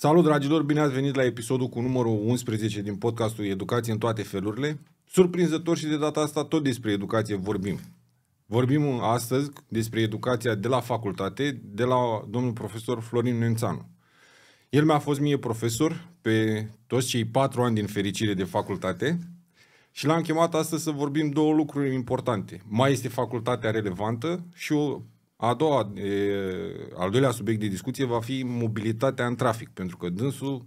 Salut, dragilor! Bine ați venit la episodul cu numărul 11 din podcastul Educație în toate felurile. Surprinzător și de data asta tot despre educație vorbim. Vorbim astăzi despre educația de la facultate, de la domnul profesor Florin Nențanu. El mi-a fost mie profesor pe toți cei patru ani din fericire de facultate și l-am chemat astăzi să vorbim două lucruri importante. Mai este facultatea relevantă și o a doua, e, al doilea subiect de discuție va fi mobilitatea în trafic, pentru că dânsul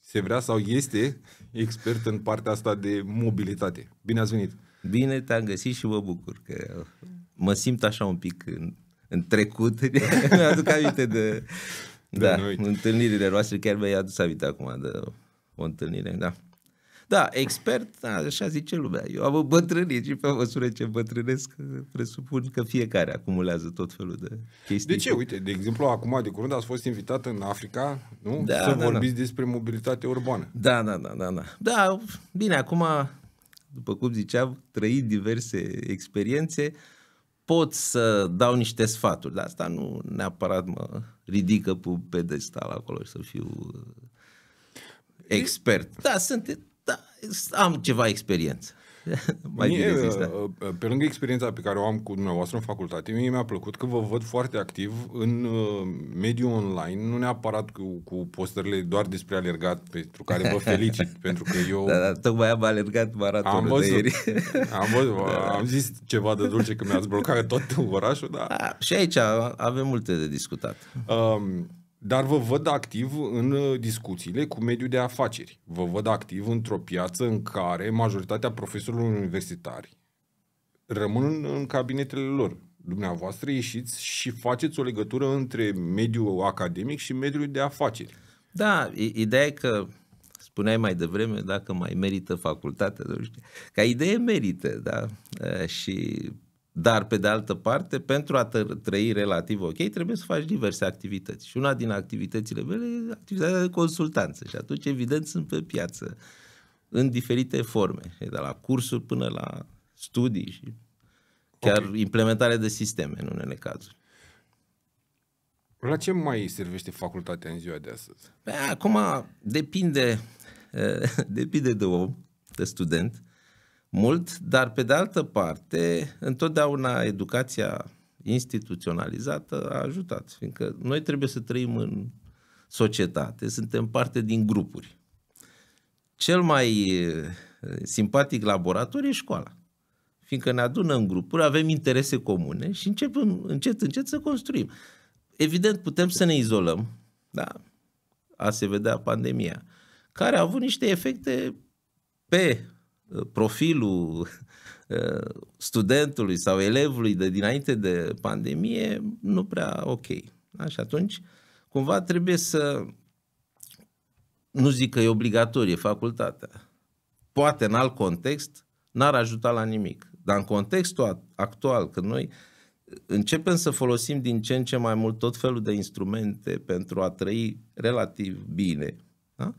se vrea sau este expert în partea asta de mobilitate. Bine ați venit! Bine te-am găsit și mă bucur că mă simt așa un pic în, în trecut. Mi-aduc aminte de, de da, noi. întâlnirile noastre, chiar mi-ai adus aminte acum de o întâlnire, da. Da, expert, da, așa zice lumea. Eu am bătrânit și pe măsură ce bătrânesc, presupun că fiecare acumulează tot felul de chestii. De ce? Uite, de exemplu, acum de curând ați fost invitat în Africa, nu? Da, Să da, da. vorbiți da. despre mobilitate urbană. Da, da, da, da, da. Da, bine, acum, după cum ziceam, trăit diverse experiențe, pot să dau niște sfaturi, dar asta nu neapărat mă ridică pe pedestal acolo și să fiu uh, expert. Da, sunt am ceva experiență. Mai mie, zis, da. Uh, uh, pe lângă experiența pe care o am cu dumneavoastră în facultate, mie mi-a plăcut că vă văd foarte activ în uh, mediul online, nu neapărat cu, cu postările doar despre alergat, pentru care vă felicit, pentru că eu... Da, da, tocmai am alergat maratonul am văzut, de ieri. Am, văzut, da. am zis ceva de dulce că mi-ați blocat tot orașul, da... A, și aici avem multe de discutat. Um, dar vă văd activ în uh, discuțiile cu mediul de afaceri. Vă văd activ într-o piață în care majoritatea profesorilor universitari rămân în cabinetele lor. Dumneavoastră ieșiți și faceți o legătură între mediul academic și mediul de afaceri. Da, ideea e că spuneai mai devreme dacă mai merită facultatea, Ca idee merită, da? Și dar, pe de altă parte, pentru a trăi relativ ok, trebuie să faci diverse activități. Și una din activitățile mele e activitatea de consultanță. Și atunci, evident, sunt pe piață în diferite forme, de la cursuri până la studii și chiar okay. implementare de sisteme în unele cazuri. La ce mai servește facultatea în ziua de astăzi? Bă, păi, acum depinde, depinde de om, de student. Uh, mult, dar pe de altă parte, întotdeauna educația instituționalizată a ajutat, fiindcă noi trebuie să trăim în societate, suntem parte din grupuri. Cel mai eh, simpatic laborator e școala, fiindcă ne adună în grupuri, avem interese comune și începem încet, încet să construim. Evident, putem să ne izolăm, da? A se vedea pandemia, care a avut niște efecte pe profilul eh, studentului sau elevului de dinainte de pandemie nu prea ok. Și atunci, cumva trebuie să, nu zic că e obligatorie facultatea, poate în alt context n-ar ajuta la nimic, dar în contextul actual, când noi eh, începem să folosim din ce în ce mai mult tot felul de instrumente pentru a trăi relativ bine, da?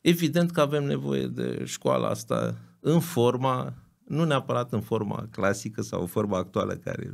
evident că avem nevoie de școala asta în forma, nu neapărat în forma clasică sau forma actuală care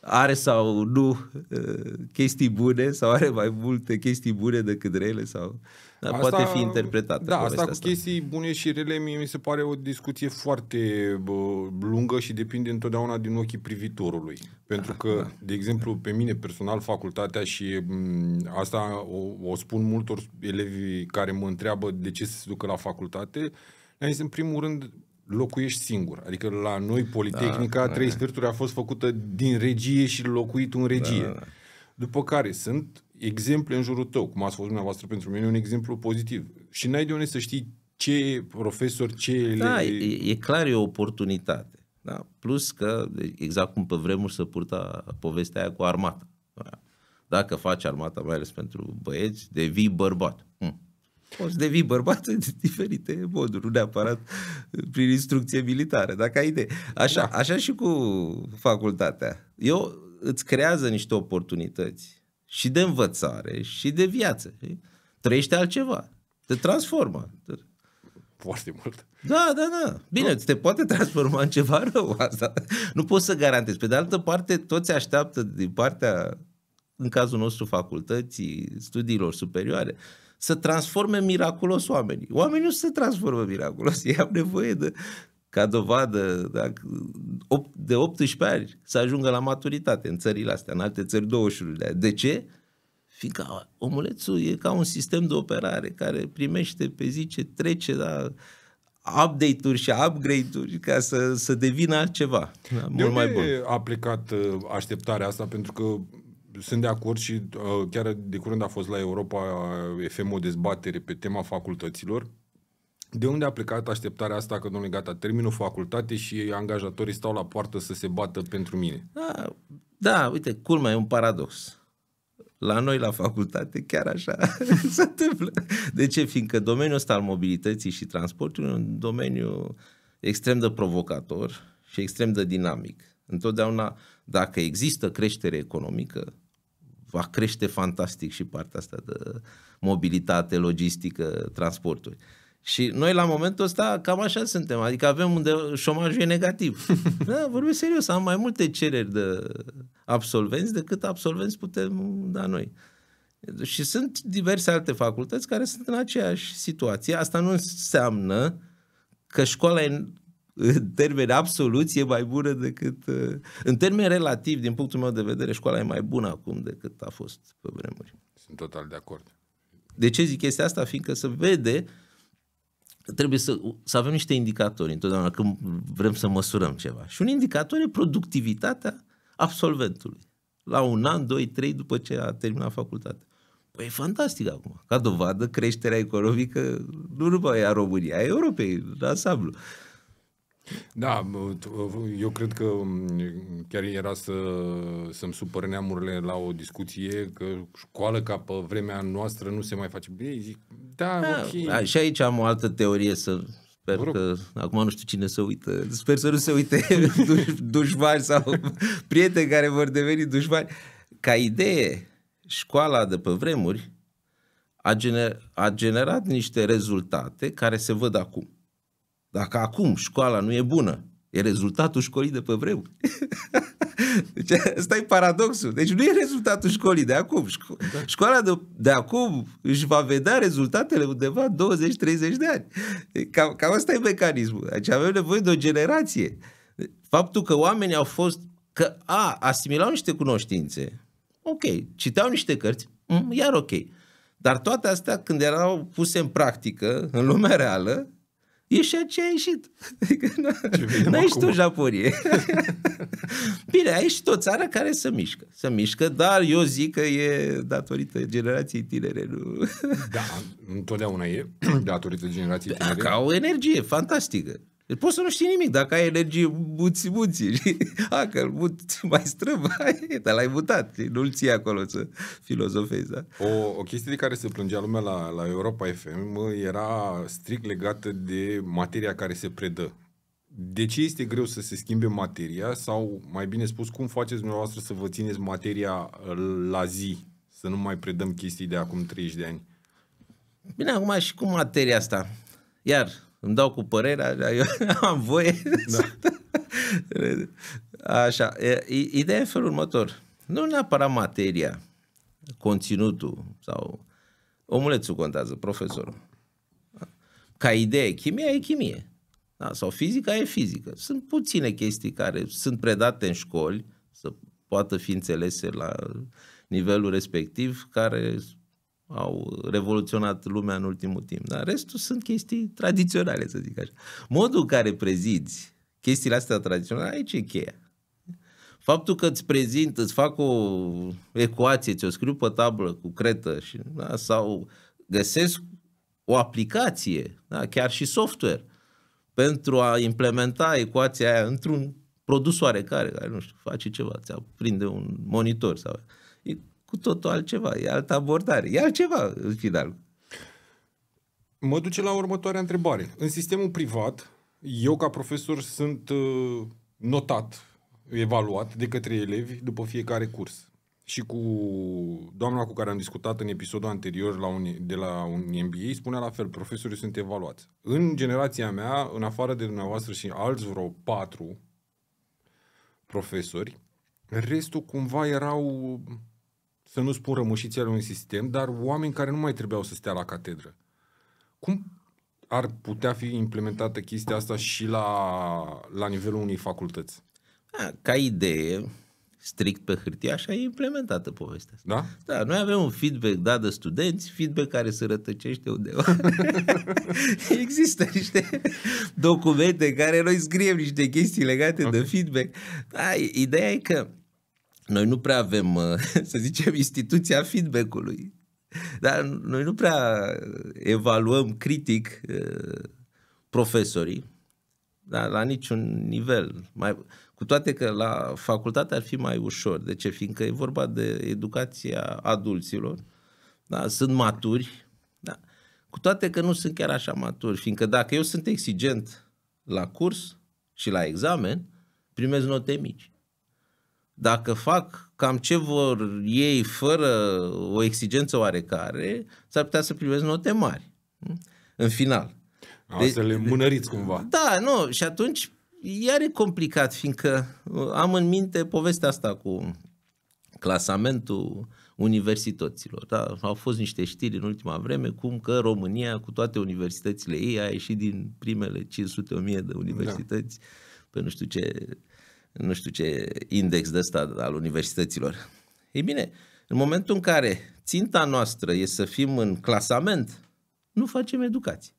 are sau nu uh, chestii bune sau are mai multe chestii bune decât rele sau dar asta, poate fi interpretată. Da, asta cu asta. chestii bune și rele mie mi se pare o discuție foarte uh, lungă și depinde întotdeauna din ochii privitorului. Pentru da, că, da. de exemplu, pe mine personal facultatea și m, mm, asta o, o spun multor elevi care mă întreabă de ce se ducă la facultate, am zis, în primul rând, locuiești singur. Adică la noi Politehnica da, Trei da. Sferturi a fost făcută din regie și locuit în regie. Da, da, da. După care sunt exemple în jurul tău, cum ați fost dumneavoastră pentru mine, un exemplu pozitiv. Și n-ai de unde să știi ce profesor, ce... Da, ele... e, e clar e o oportunitate. Da? Plus că, exact cum pe vremuri se purta povestea aia cu armata. Da? Dacă faci armata, mai ales pentru băieți, devii bărbat. Poți devii bărbat în diferite moduri, nu neapărat prin instrucție militară, dacă ai idee. Așa, da. așa și cu facultatea. Eu îți creează niște oportunități și de învățare și de viață. Trăiește altceva, te transformă. Foarte mult. Da, da, da. Bine, nu. te poate transforma în ceva rău asta. Nu poți să garantezi. Pe de altă parte, toți așteaptă din partea, în cazul nostru, facultății, studiilor superioare. Uh, să transforme miraculos oamenii. Oamenii nu se transformă miraculos, ei au nevoie de, ca dovadă de 18 ani să ajungă la maturitate în țările astea, în alte țări 21 de ani. De ce? Fiindcă omulețul e ca un sistem de operare care primește pe zi ce trece, da, update-uri și upgrade-uri ca să, să devină altceva. Da, de mai bun. aplicat uh, așteptarea asta? Pentru că sunt de acord și uh, chiar de curând a fost la Europa uh, FM o dezbatere pe tema facultăților. De unde a plecat așteptarea asta că, domnule, gata, termin o facultate și angajatorii stau la poartă să se bată pentru mine? Da, da uite, culmea e un paradox. La noi, la facultate, chiar așa se întâmplă. De ce? Fiindcă domeniul ăsta al mobilității și transportului e un domeniu extrem de provocator și extrem de dinamic. Întotdeauna, dacă există creștere economică, va crește fantastic și partea asta de mobilitate, logistică, transporturi. Și noi la momentul ăsta cam așa suntem, adică avem unde șomajul e negativ. Da, vorbesc serios, am mai multe cereri de absolvenți decât absolvenți putem da noi. Și sunt diverse alte facultăți care sunt în aceeași situație. Asta nu înseamnă că școala e în termeni absoluți e mai bună decât... Uh, în termeni relativ, din punctul meu de vedere, școala e mai bună acum decât a fost pe vremuri. Sunt total de acord. De ce zic chestia asta? Fiindcă se vede, trebuie să, să avem niște indicatori întotdeauna când vrem să măsurăm ceva. Și un indicator e productivitatea absolventului. La un an, doi, trei după ce a terminat facultatea. Păi e fantastic acum. Ca dovadă, creșterea economică nu numai a României, a Europei, în ansamblu. Uh, da, eu cred că chiar era să, să-mi supăr neamurile la o discuție, că școală ca pe vremea noastră nu se mai face. Ei zic, da, da ok. și aici am o altă teorie să... Sper că acum nu știu cine să uită. Sper să nu se uite dușmani sau prieteni care vor deveni dușmani. Ca idee, școala de pe vremuri a, gener- a generat niște rezultate care se văd acum. Dacă acum școala nu e bună, e rezultatul școlii de pe vreu. deci ăsta e paradoxul. Deci nu e rezultatul școlii de acum. Șco- da. Școala de, de acum își va vedea rezultatele undeva 20-30 de ani. Cam, cam asta e mecanismul. Deci avem nevoie de o generație. Faptul că oamenii au fost, că a, asimilau niște cunoștințe, ok, citeau niște cărți, mm, iar ok. Dar toate astea, când erau puse în practică, în lumea reală, E și ce ai ieșit. Adică, nu ai tu Japonie. Bine, ai și o țară care se mișcă. Se mișcă, dar eu zic că e datorită generației tinere. Nu? Da, întotdeauna e datorită generației da, tinere. Da, ca o energie fantastică. Deci poți să nu știi nimic, dacă ai energie, buți, buți. a, că îl mut mai strâmb, dar l-ai mutat, nu-l ții acolo să filozofezi. Da? O, o chestie de care se plângea lumea la, la Europa FM era strict legată de materia care se predă. De ce este greu să se schimbe materia sau, mai bine spus, cum faceți dumneavoastră să vă țineți materia uh, la zi, să nu mai predăm chestii de acum 30 de ani? Bine, acum și cu materia asta. Iar, îmi dau cu părerea, eu am voie. Da. Așa, ideea e felul următor. Nu neapărat materia, conținutul sau... Omulețul contează, profesorul. Ca idee, chimia e chimie. Da? Sau fizica e fizică. Sunt puține chestii care sunt predate în școli, să poată fi înțelese la nivelul respectiv, care au revoluționat lumea în ultimul timp, dar restul sunt chestii tradiționale, să zic așa. Modul în care preziți chestiile astea tradiționale, aici e cheia. Faptul că îți prezint, îți fac o ecuație, ți-o scriu pe tablă cu cretă și, da, sau găsesc o aplicație, da, chiar și software, pentru a implementa ecuația aia într-un produs oarecare, care, nu știu, face ceva, ți aprinde un monitor sau cu totul altceva, e altă abordare, e altceva în final. Mă duce la următoarea întrebare. În sistemul privat, eu ca profesor sunt uh, notat, evaluat de către elevi după fiecare curs. Și cu doamna cu care am discutat în episodul anterior la un, de la un MBA, spunea la fel, profesorii sunt evaluați. În generația mea, în afară de dumneavoastră și alți vreo patru profesori, restul cumva erau să nu spun rămășiții ale unui sistem, dar oameni care nu mai trebuiau să stea la catedră. Cum ar putea fi implementată chestia asta și la, la nivelul unei facultăți? A, ca idee, strict pe hârtie, așa e implementată povestea asta. Da? Da, noi avem un feedback dat de studenți, feedback care se rătăcește undeva. Există niște documente care noi scriem niște chestii legate okay. de feedback. Da, ideea e că noi nu prea avem, uh, să zicem, instituția feedback-ului. Dar noi nu prea evaluăm critic uh, profesorii, dar la niciun nivel. Mai, cu toate că la facultate ar fi mai ușor. De ce? Fiindcă e vorba de educația adulților. Da? Sunt maturi. Da? Cu toate că nu sunt chiar așa maturi. Fiindcă dacă eu sunt exigent la curs și la examen, primez note mici dacă fac cam ce vor ei fără o exigență oarecare, s-ar putea să primez note mari în final. A, de, să le mânăriți cumva. Da, nu, și atunci iar e complicat, fiindcă uh, am în minte povestea asta cu clasamentul universităților. Da? Au fost niște știri în ultima vreme cum că România, cu toate universitățile ei, a ieșit din primele 500.000 de universități da. pe nu știu ce nu știu ce index de ăsta al universităților. Ei bine, în momentul în care ținta noastră e să fim în clasament, nu facem educație.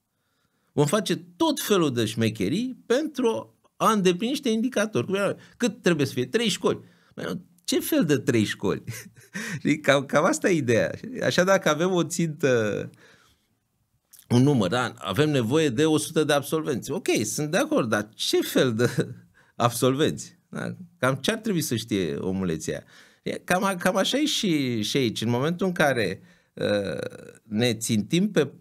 Vom face tot felul de șmecherii pentru a îndeplini niște indicatori. Cât trebuie să fie? Trei școli. Ce fel de trei școli? Deci cam, cam asta e ideea. Așa dacă avem o țintă, un număr, da, avem nevoie de 100 de absolvenți. Ok, sunt de acord, dar ce fel de absolvenți? Da? Cam ce ar trebui să știe omuleția? Cam, cam așa e și, și aici. În momentul în care uh, ne țintim pe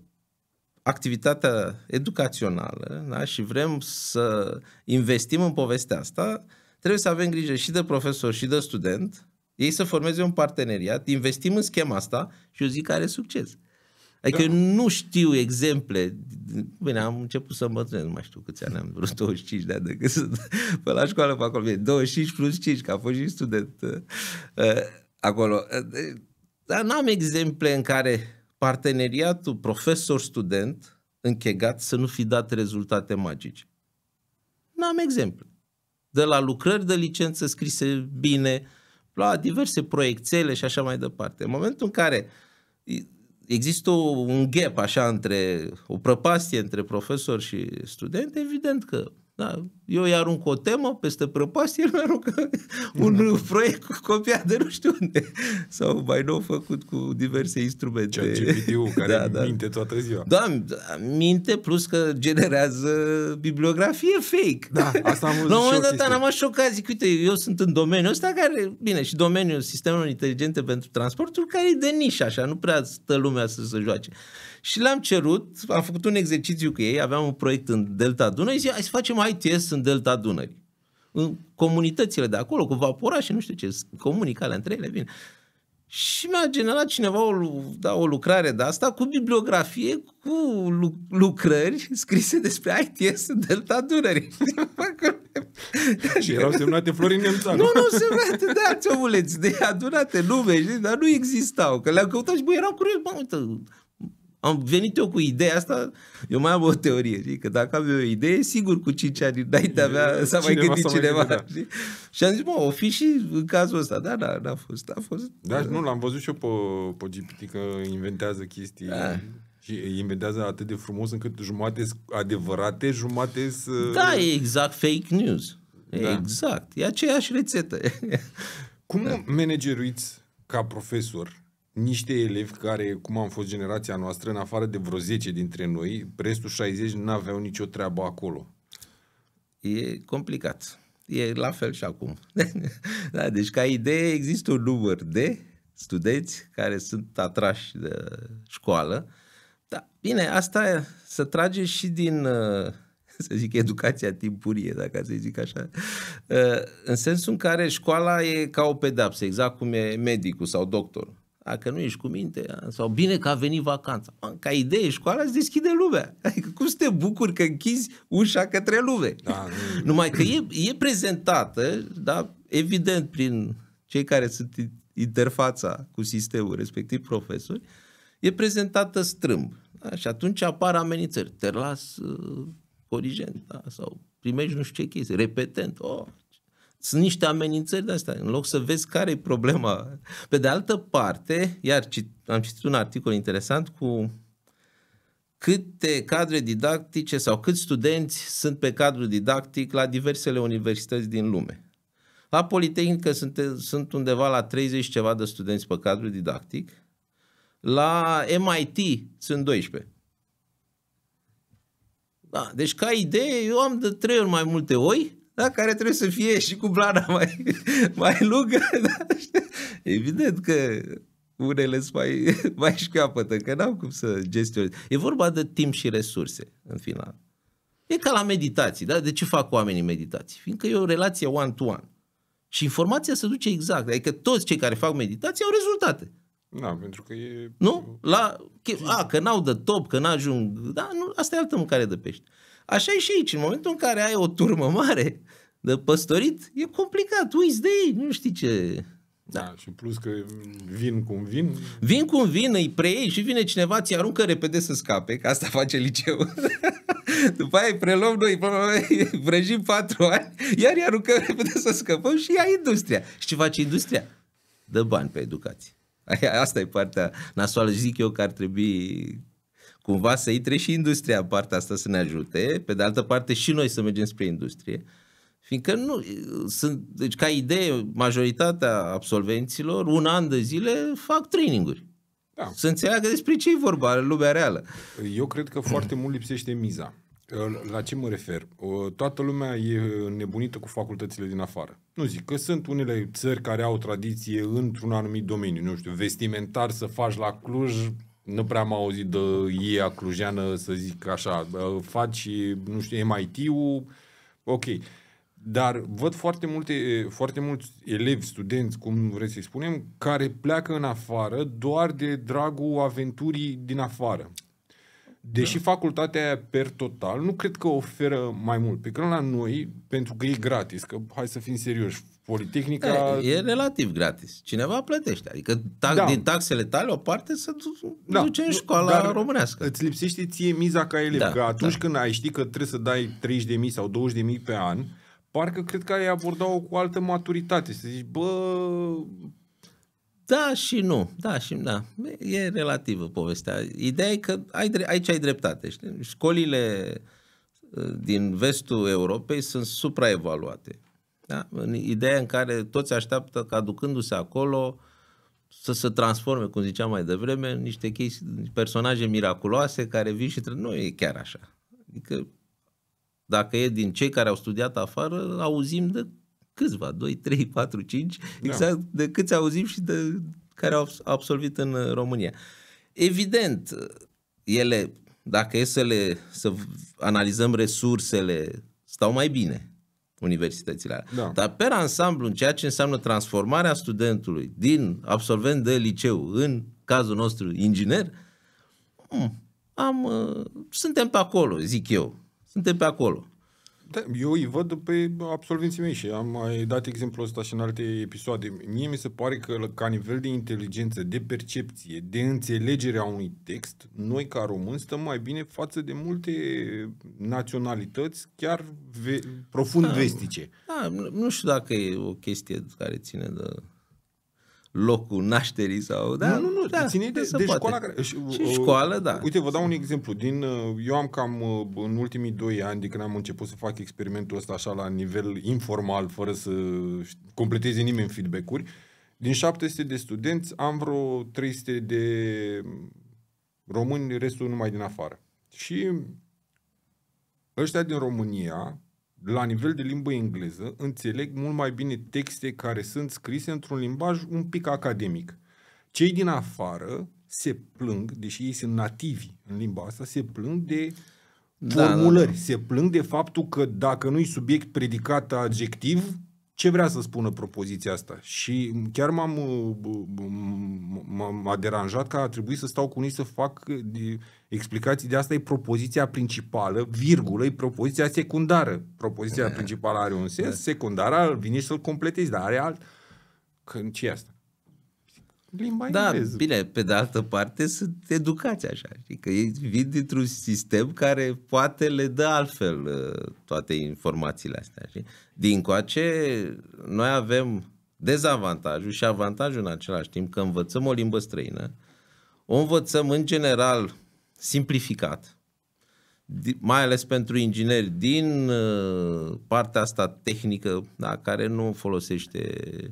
activitatea educațională da? și vrem să investim în povestea asta, trebuie să avem grijă și de profesor și de student, ei să formeze un parteneriat, investim în schema asta și eu zic că are succes. Adică da. eu nu știu exemple. Bine, am început să îmbătrânesc, nu mai știu câți ani am, vreo 25 de ani de când sunt pe la școală pe acolo. 25 plus 5, că a fost și student uh, uh acolo. Uh, uh, dar n-am exemple în care parteneriatul profesor-student închegat să nu fi dat rezultate magice. N-am exemple. De la lucrări de licență scrise bine, la diverse proiectele și așa mai departe. În momentul în care există un gap așa între o prăpastie între profesori și student, evident că da, eu îi arunc o temă peste prăpastie, el aruncă un da. proiect copia de nu știu unde. Sau mai nou făcut cu diverse instrumente. Ceea ce video care da, da. minte toată ziua. Da, minte plus că generează bibliografie fake. Da, asta am La un moment dat am șocat, zic, uite, eu sunt în domeniul ăsta care, bine, și domeniul sistemelor inteligente pentru transportul, care e de nișă așa, nu prea stă lumea să se joace. Și le-am cerut, am făcut un exercițiu cu ei, aveam un proiect în Delta Dunării, zic, hai să facem ITS în Delta Dunării. În comunitățile de acolo, cu vapora și nu știu ce, comunica alea între ele, bine. Și mi-a generat cineva o, da, o lucrare de asta cu bibliografie, cu lu- lucrări scrise despre ITS în Delta Dunării. și erau semnate Florin Nemțanu. Nu, nu, semnate, da, ce omuleți de adunate lume, știi, dar nu existau, că le-am căutat și bă, erau curios, bă, uite, am venit eu cu ideea asta, eu mai am o teorie, știi? că dacă avea o idee, sigur cu 5 ani înainte avea, s-a mai gândit cineva. Mai gândit, da. Și am zis, mă, o fi și în cazul ăsta, da, da, n-a fost, a fost. Da, da. nu, l-am văzut și eu pe, pe GPT că inventează chestii. Da. Și inventează atât de frumos încât jumate adevărate, jumate Da, e exact fake news. E da. Exact. E aceeași rețetă. Cum da. manageruiți ca profesor niște elevi care, cum am fost generația noastră, în afară de vreo 10 dintre noi, restul 60 nu aveau nicio treabă acolo. E complicat. E la fel și acum. da, deci ca idee există un număr de studenți care sunt atrași de școală. Da, bine, asta se trage și din, uh, să zic, educația timpurie, dacă să zic așa, uh, în sensul în care școala e ca o pedapsă, exact cum e medicul sau doctorul dacă nu ești cu minte, sau bine că a venit vacanța. Man, ca idee, școala îți deschide lumea. Adică cum să te bucuri că închizi ușa către lume? Da, nu. Numai că e, e prezentată, da, evident, prin cei care sunt interfața cu sistemul, respectiv profesori, e prezentată strâmb. Da? Și atunci apar amenințări. Te las uh, corigent da? sau primești nu știu ce chestii, repetent. Oh, sunt niște amenințări de astea, în loc să vezi care e problema. Pe de altă parte, iar am citit un articol interesant cu câte cadre didactice sau câți studenți sunt pe cadru didactic la diversele universități din lume. La Politehnică sunt, sunt undeva la 30 ceva de studenți pe cadru didactic, la MIT sunt 12. Da, deci ca idee, eu am de trei ori mai multe oi da? care trebuie să fie și cu blana mai, mai lungă. Da? Evident că unele sunt mai, mai școapătă, că n-am cum să gestionez. E vorba de timp și resurse, în final. E ca la meditații, da? De ce fac oamenii meditații? Fiindcă e o relație one-to-one. Și informația se duce exact. Adică toți cei care fac meditații au rezultate. Da, pentru că e... Nu? La... A, că n-au de top, că n-ajung... Da, nu, asta e altă mâncare de pește. Așa e și aici, în momentul în care ai o turmă mare de păstorit, e complicat, uiți de ei, nu știi ce... Da. da, și plus că vin cum vin. Vin cum vin, îi preiei și vine cineva, ți aruncă repede să scape, că asta face liceul. După aia îi preluăm noi, vrăjim patru ani, iar îi aruncă repede să scăpăm și ia industria. Și ce face industria? Dă bani pe educație. Asta e partea nasoală. Zic eu că ar trebui cumva să intre și industria în partea asta să ne ajute, pe de altă parte și noi să mergem spre industrie, fiindcă nu, sunt, deci ca idee, majoritatea absolvenților, un an de zile, fac traininguri. Da. Să înțeleagă despre ce e vorba în lumea reală. Eu cred că foarte mult lipsește miza. La ce mă refer? Toată lumea e nebunită cu facultățile din afară. Nu zic că sunt unele țări care au tradiție într-un anumit domeniu, nu știu, vestimentar să faci la Cluj nu prea am auzit de IEA clujeană să zic așa, faci, nu știu, MIT-ul, ok. Dar văd foarte, multe, foarte mulți elevi, studenți, cum vreți să-i spunem, care pleacă în afară doar de dragul aventurii din afară. Deși da. facultatea aia per total nu cred că oferă mai mult. Pe când la noi, pentru că e gratis, că hai să fim serioși, Politehnica... E, e relativ gratis. Cineva plătește. Adică ta- da. din taxele tale o parte se da. duce în școala Dar românească. Îți lipsește ție miza ca elev. Da, că atunci da. când ai ști că trebuie să dai 30.000 sau 20.000 pe an, parcă cred că ai abordat-o cu altă maturitate. Să zici, bă... Da și nu. Da și da. E relativă povestea. Ideea e că ai, aici ai dreptate. Știi? Școlile uh, din vestul Europei sunt supraevaluate da? Ideea în care toți așteaptă că ducându se acolo să se transforme, cum ziceam mai devreme, în niște chestii, personaje miraculoase care vin și trebuie. Nu e chiar așa. Adică dacă e din cei care au studiat afară, auzim de câțiva, 2, 3, 4, 5, exact da. de câți auzim și de care au absolvit în uh, România. Evident, ele, dacă e să le să analizăm resursele, stau mai bine universitățile alea. Da. Dar pe ansamblu, în ceea ce înseamnă transformarea studentului din absolvent de liceu în cazul nostru inginer, hmm, am, uh, suntem pe acolo, zic eu. Suntem pe acolo. Da, eu îi văd pe absolvenții mei și am mai dat exemplul ăsta și în alte episoade. Mie mi se pare că ca nivel de inteligență, de percepție, de înțelegere a unui text, noi ca români stăm mai bine față de multe naționalități chiar ve- profund da, vestice. Da, nu știu dacă e o chestie care ține de locul nașterii sau... Da, nu, nu, nu da, ține de, de școala care... Și, și uh, școală, da. Uite, vă dau un exemplu. Din, uh, eu am cam uh, în ultimii doi ani, de când am început să fac experimentul ăsta așa la nivel informal, fără să completeze nimeni feedback-uri, din 700 de studenți am vreo 300 de români, restul numai din afară. Și ăștia din România, la nivel de limbă engleză, înțeleg mult mai bine texte care sunt scrise într-un limbaj un pic academic. Cei din afară se plâng, deși ei sunt nativi în limba asta, se plâng de formulări, da, da, da. se plâng de faptul că dacă nu-i subiect predicat adjectiv, ce vrea să spună propoziția asta? Și chiar m-am, uh, m-a deranjat că a trebuit să stau cu unii să fac uh, explicații de asta e propoziția principală, virgulă, e propoziția secundară. Propoziția da. principală are un sens, da. secundara vine să-l completezi, dar are alt... Când ce asta? limba da, engleză. bine, pe de altă parte sunt educați așa, știi, că ei vin dintr-un sistem care poate le dă altfel uh, toate informațiile astea, știi? Din coace, noi avem dezavantajul și avantajul în același timp că învățăm o limbă străină, o învățăm în general simplificat, mai ales pentru ingineri din uh, partea asta tehnică, da, care nu folosește uh,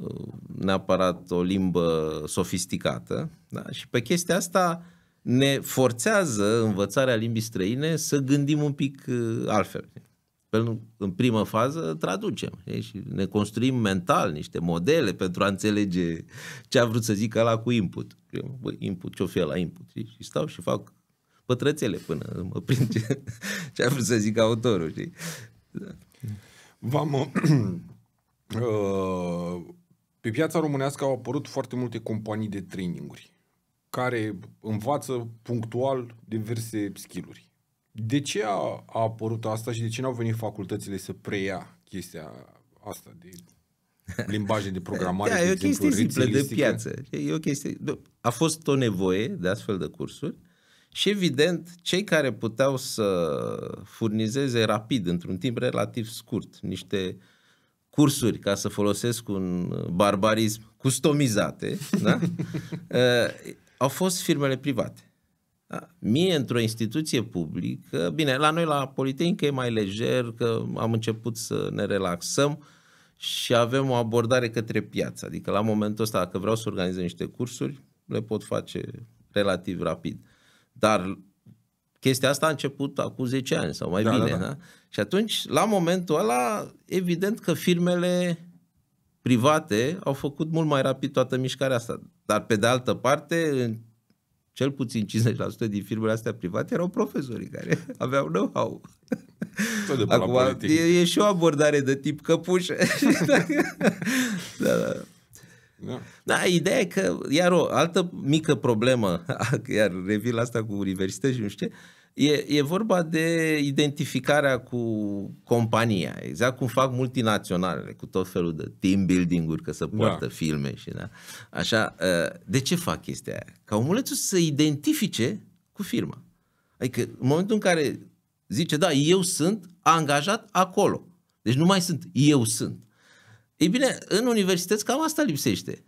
Uh, neapărat o limbă sofisticată da? și pe chestia asta ne forțează învățarea limbii străine să gândim un pic uh, altfel. Pentru în primă fază traducem e? și ne construim mental niște modele pentru a înțelege ce a vrut să zică la cu input. bă, input, ce-o fie la input? E? Și stau și fac pătrățele până mă prind ce, ce a vrut să zic autorul. Știi? Da. V-am uh, pe piața românească au apărut foarte multe companii de traininguri care învață punctual diverse skilluri. De ce a, a apărut asta și de ce n-au venit facultățile să preia chestia asta de limbaje de programare? da, de e o chestie simplă de piață. E o chestie... A fost o nevoie de astfel de cursuri și evident, cei care puteau să furnizeze rapid, într-un timp relativ scurt, niște uh, cursuri, ca să folosesc un uh, barbarism, customizate, da? uh, au fost firmele private. Da? Mie, într-o instituție publică, bine, la noi la Politehnică e mai lejer, că am început să ne relaxăm și avem o abordare către piață. Adică, la momentul ăsta, dacă vreau să organizez niște cursuri, le pot face relativ rapid. Dar chestia asta a început acum 10 ani sau mai da, bine. Da, da. Da? Și atunci, la momentul ăla, evident că firmele private au făcut mult mai rapid toată mișcarea asta. Dar, pe de altă parte, în cel puțin 50% din firmele astea private erau profesorii care aveau know-how. Acum, e, e și o abordare de tip căpușă. da, da. Da. da, ideea e că, iar o altă mică problemă, iar revin la asta cu universități și nu știu ce, E, e vorba de identificarea cu compania, exact cum fac multinaționalele, cu tot felul de team building-uri, că se da. poartă da. filme și da. Așa, ă, de ce fac chestia aia? Ca omulețul să identifice cu firma. Adică în momentul în care zice, da, eu sunt angajat acolo. Deci nu mai sunt eu sunt. Ei bine, în universități cam asta lipsește.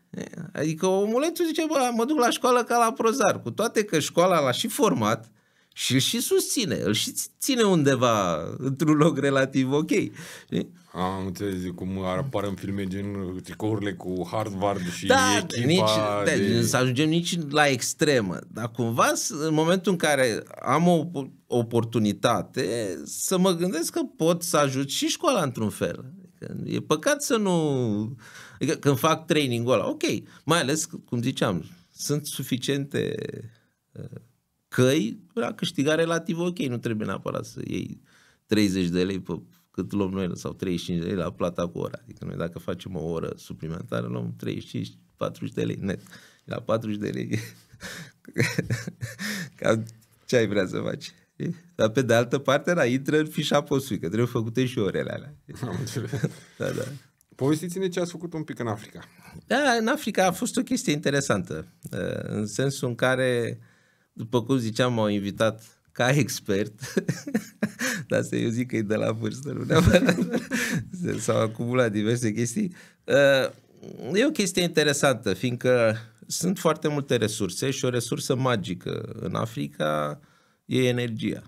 Adică omulețul zice, bă, mă duc la școală ca la prozar, cu toate că școala l-a și format și îl și susține, îl și ține undeva într-un loc relativ ok. Am înțeles cum apar în filme gen tricourile cu Harvard și da, echipa nici, da, de... de... Să ajungem nici la extremă, dar cumva în momentul în care am o oportunitate să mă gândesc că pot să ajut și școala într-un fel. E păcat să nu... Adică când fac training-ul ăla, ok, mai ales, cum ziceam, sunt suficiente uh, căi la câștiga relativ ok, nu trebuie neapărat să iei 30 de lei pe cât luăm noi sau 35 de lei la plata cu ora. Adică noi dacă facem o oră suplimentară luăm 35 40 de lei net. La 40 de lei cam ce ai vrea să faci? Dar pe de altă parte, era da, intră în fișa postului, că trebuie făcute și orele alea. Am da, da. Povestiți-ne ce ați făcut un pic în Africa. Da, în Africa a fost o chestie interesantă, uh, în sensul în care, după cum ziceam, m-au invitat ca expert, dar să eu zic că e de la vârstă, nu neapărat, s-au acumulat diverse chestii. Uh, e o chestie interesantă, fiindcă sunt foarte multe resurse și o resursă magică în Africa e energia,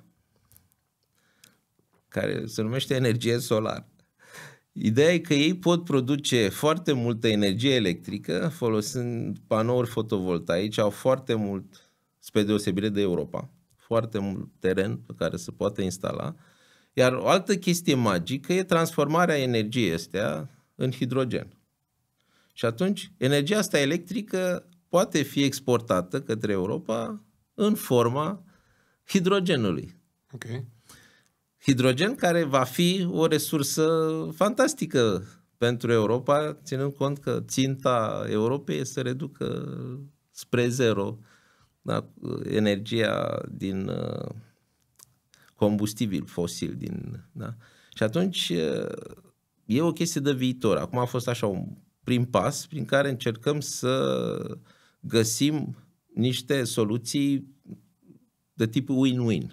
care se numește energie solară. Ideea e că ei pot produce foarte multă energie electrică folosind panouri fotovoltaice, au foarte mult, spre deosebire de Europa, foarte mult teren pe care se poate instala. Iar o altă chestie magică e transformarea energiei astea în hidrogen. Și atunci, energia asta electrică poate fi exportată către Europa în forma hidrogenului. Ok. Hidrogen care va fi o resursă fantastică pentru Europa, ținând cont că ținta Europei este să reducă spre zero da, energia din uh, combustibil fosil. Din, da. Și atunci uh, e o chestie de viitor. Acum a fost așa un prim pas prin care încercăm să găsim niște soluții de tipul win-win.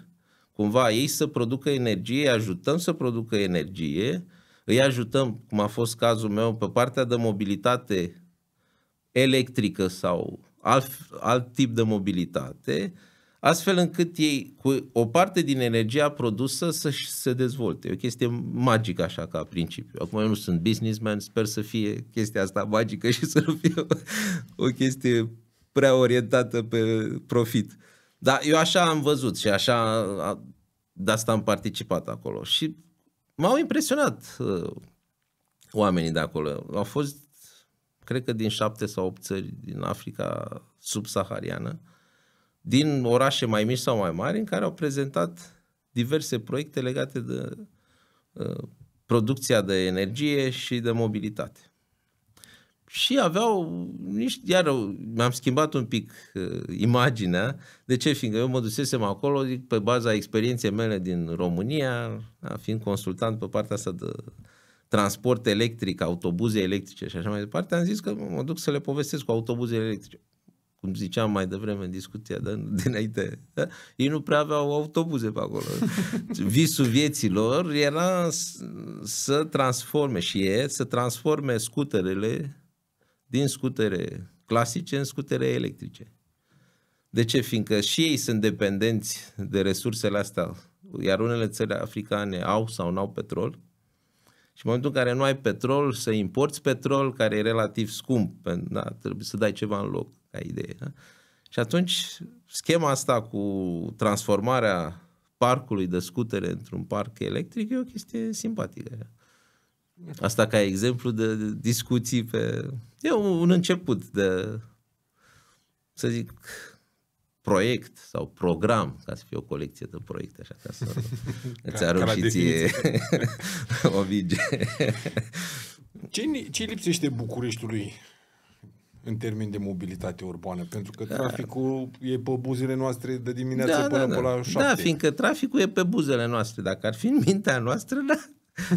Cumva ei să producă energie, ajutăm să producă energie, îi ajutăm, cum a fost cazul meu, pe partea de mobilitate electrică sau alt, alt tip de mobilitate, astfel încât ei, cu o parte din energia produsă, să se dezvolte. E o chestie magică, așa, ca principiu. Acum eu nu sunt businessman, sper să fie chestia asta magică și să nu fie o, o chestie prea orientată pe profit. Uh, dar eu așa am văzut și așa de asta am participat acolo și m-au impresionat uh, oamenii de acolo. Au fost, cred că din șapte sau opt țări din Africa subsahariană, din orașe mai mici sau mai mari, în care au prezentat diverse proiecte legate de uh, producția de energie și de mobilitate și aveau niște, iar mi-am schimbat un pic uh, imaginea, de ce, fiindcă eu mă dusesem acolo, zic, pe baza experienței mele din România, a, fiind consultant pe partea asta de transport electric, autobuze electrice și așa mai departe, am zis că mă duc să le povestesc cu autobuzele electrice. Cum ziceam mai devreme în discuția de, dinainte, da? ei nu prea aveau autobuze pe acolo. Visul vieților era să transforme și e, să transforme scuterele din scutere clasice în scutere electrice. De ce? Fiindcă și ei sunt dependenți de resursele astea, iar unele țări africane au sau nu au petrol. Și în momentul în care nu ai petrol, să importi petrol, care e relativ scump, da, trebuie să dai ceva în loc, ca idee. Da? Și atunci, schema asta cu transformarea parcului de scutere într-un parc electric e o chestie simpatică. Da? Asta ca exemplu de discuții pe... E un început de, să zic, proiect sau program, ca să fie o colecție de proiecte, așa ca să îți arunci și ție o vige. ce, ce lipsește Bucureștiului în termen de mobilitate urbană? Pentru că da. traficul da. e pe buzele noastre de dimineață da, până da, da. la da, șapte. Da, fiindcă traficul e pe buzele noastre. Dacă ar fi în mintea noastră, da,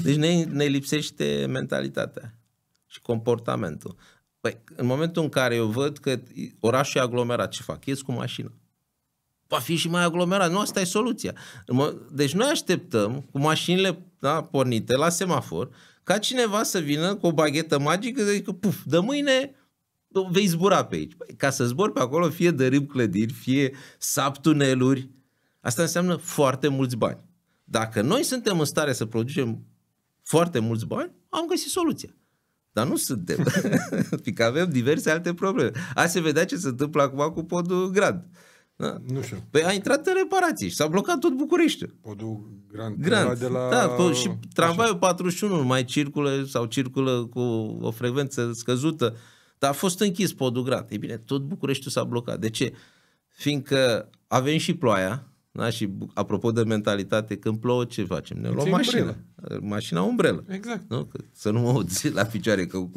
deci ne, ne lipsește mentalitatea și comportamentul. Păi, în momentul în care eu văd că orașul e aglomerat, ce fac? Ies cu mașina. Va fi și mai aglomerat. Nu, asta e soluția. Deci noi așteptăm cu mașinile da, pornite la semafor ca cineva să vină cu o baghetă magică că puf, de mâine vei zbura pe aici. Păi, ca să zbori pe acolo, fie dărâm clădiri, fie sap tuneluri, asta înseamnă foarte mulți bani. Dacă noi suntem în stare să producem foarte mulți bani, am găsit soluția. Dar nu suntem, Fică avem diverse alte probleme. Azi se vedea ce se întâmplă acum cu podul Grand. Da. Nu știu. Păi a intrat în reparații și s-a blocat tot Bucureștiul. Podul Grand. Grand. De la... Da, și tramvaiul 41 mai circulă sau circulă cu o frecvență scăzută. Dar a fost închis podul Grand. E bine, tot Bucureștiul s-a blocat. De ce? Fiindcă avem și ploaia, da? Și apropo de mentalitate, când plouă, ce facem? Ne luăm mașina. Umbrelă. Mașina umbrelă. Exact. Nu? Că să nu mă aud la picioare, că cu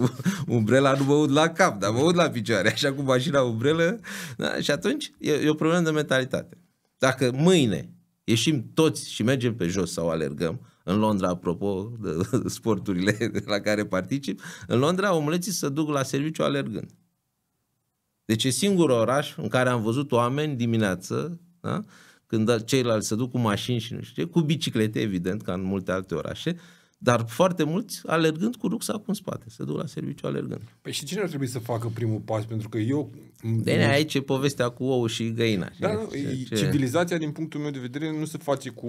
umbrela nu mă aud la cap, dar mă aud la picioare, așa cu mașina umbrelă. Da? Și atunci e, e o problemă de mentalitate. Dacă mâine ieșim toți și mergem pe jos sau alergăm, în Londra, apropo de sporturile la care particip, în Londra omuleții se duc la serviciu alergând. Deci e singurul oraș în care am văzut oameni dimineață da? când ceilalți se duc cu mașini și nu știu cu biciclete, evident, ca în multe alte orașe, dar foarte mulți alergând cu rucsacul în spate, se duc la serviciu alergând. Păi și cine ar trebui să facă primul pas? Pentru că eu... De nu... aici e povestea cu ou și găina. Da, ce, ce... Civilizația, din punctul meu de vedere, nu se face cu,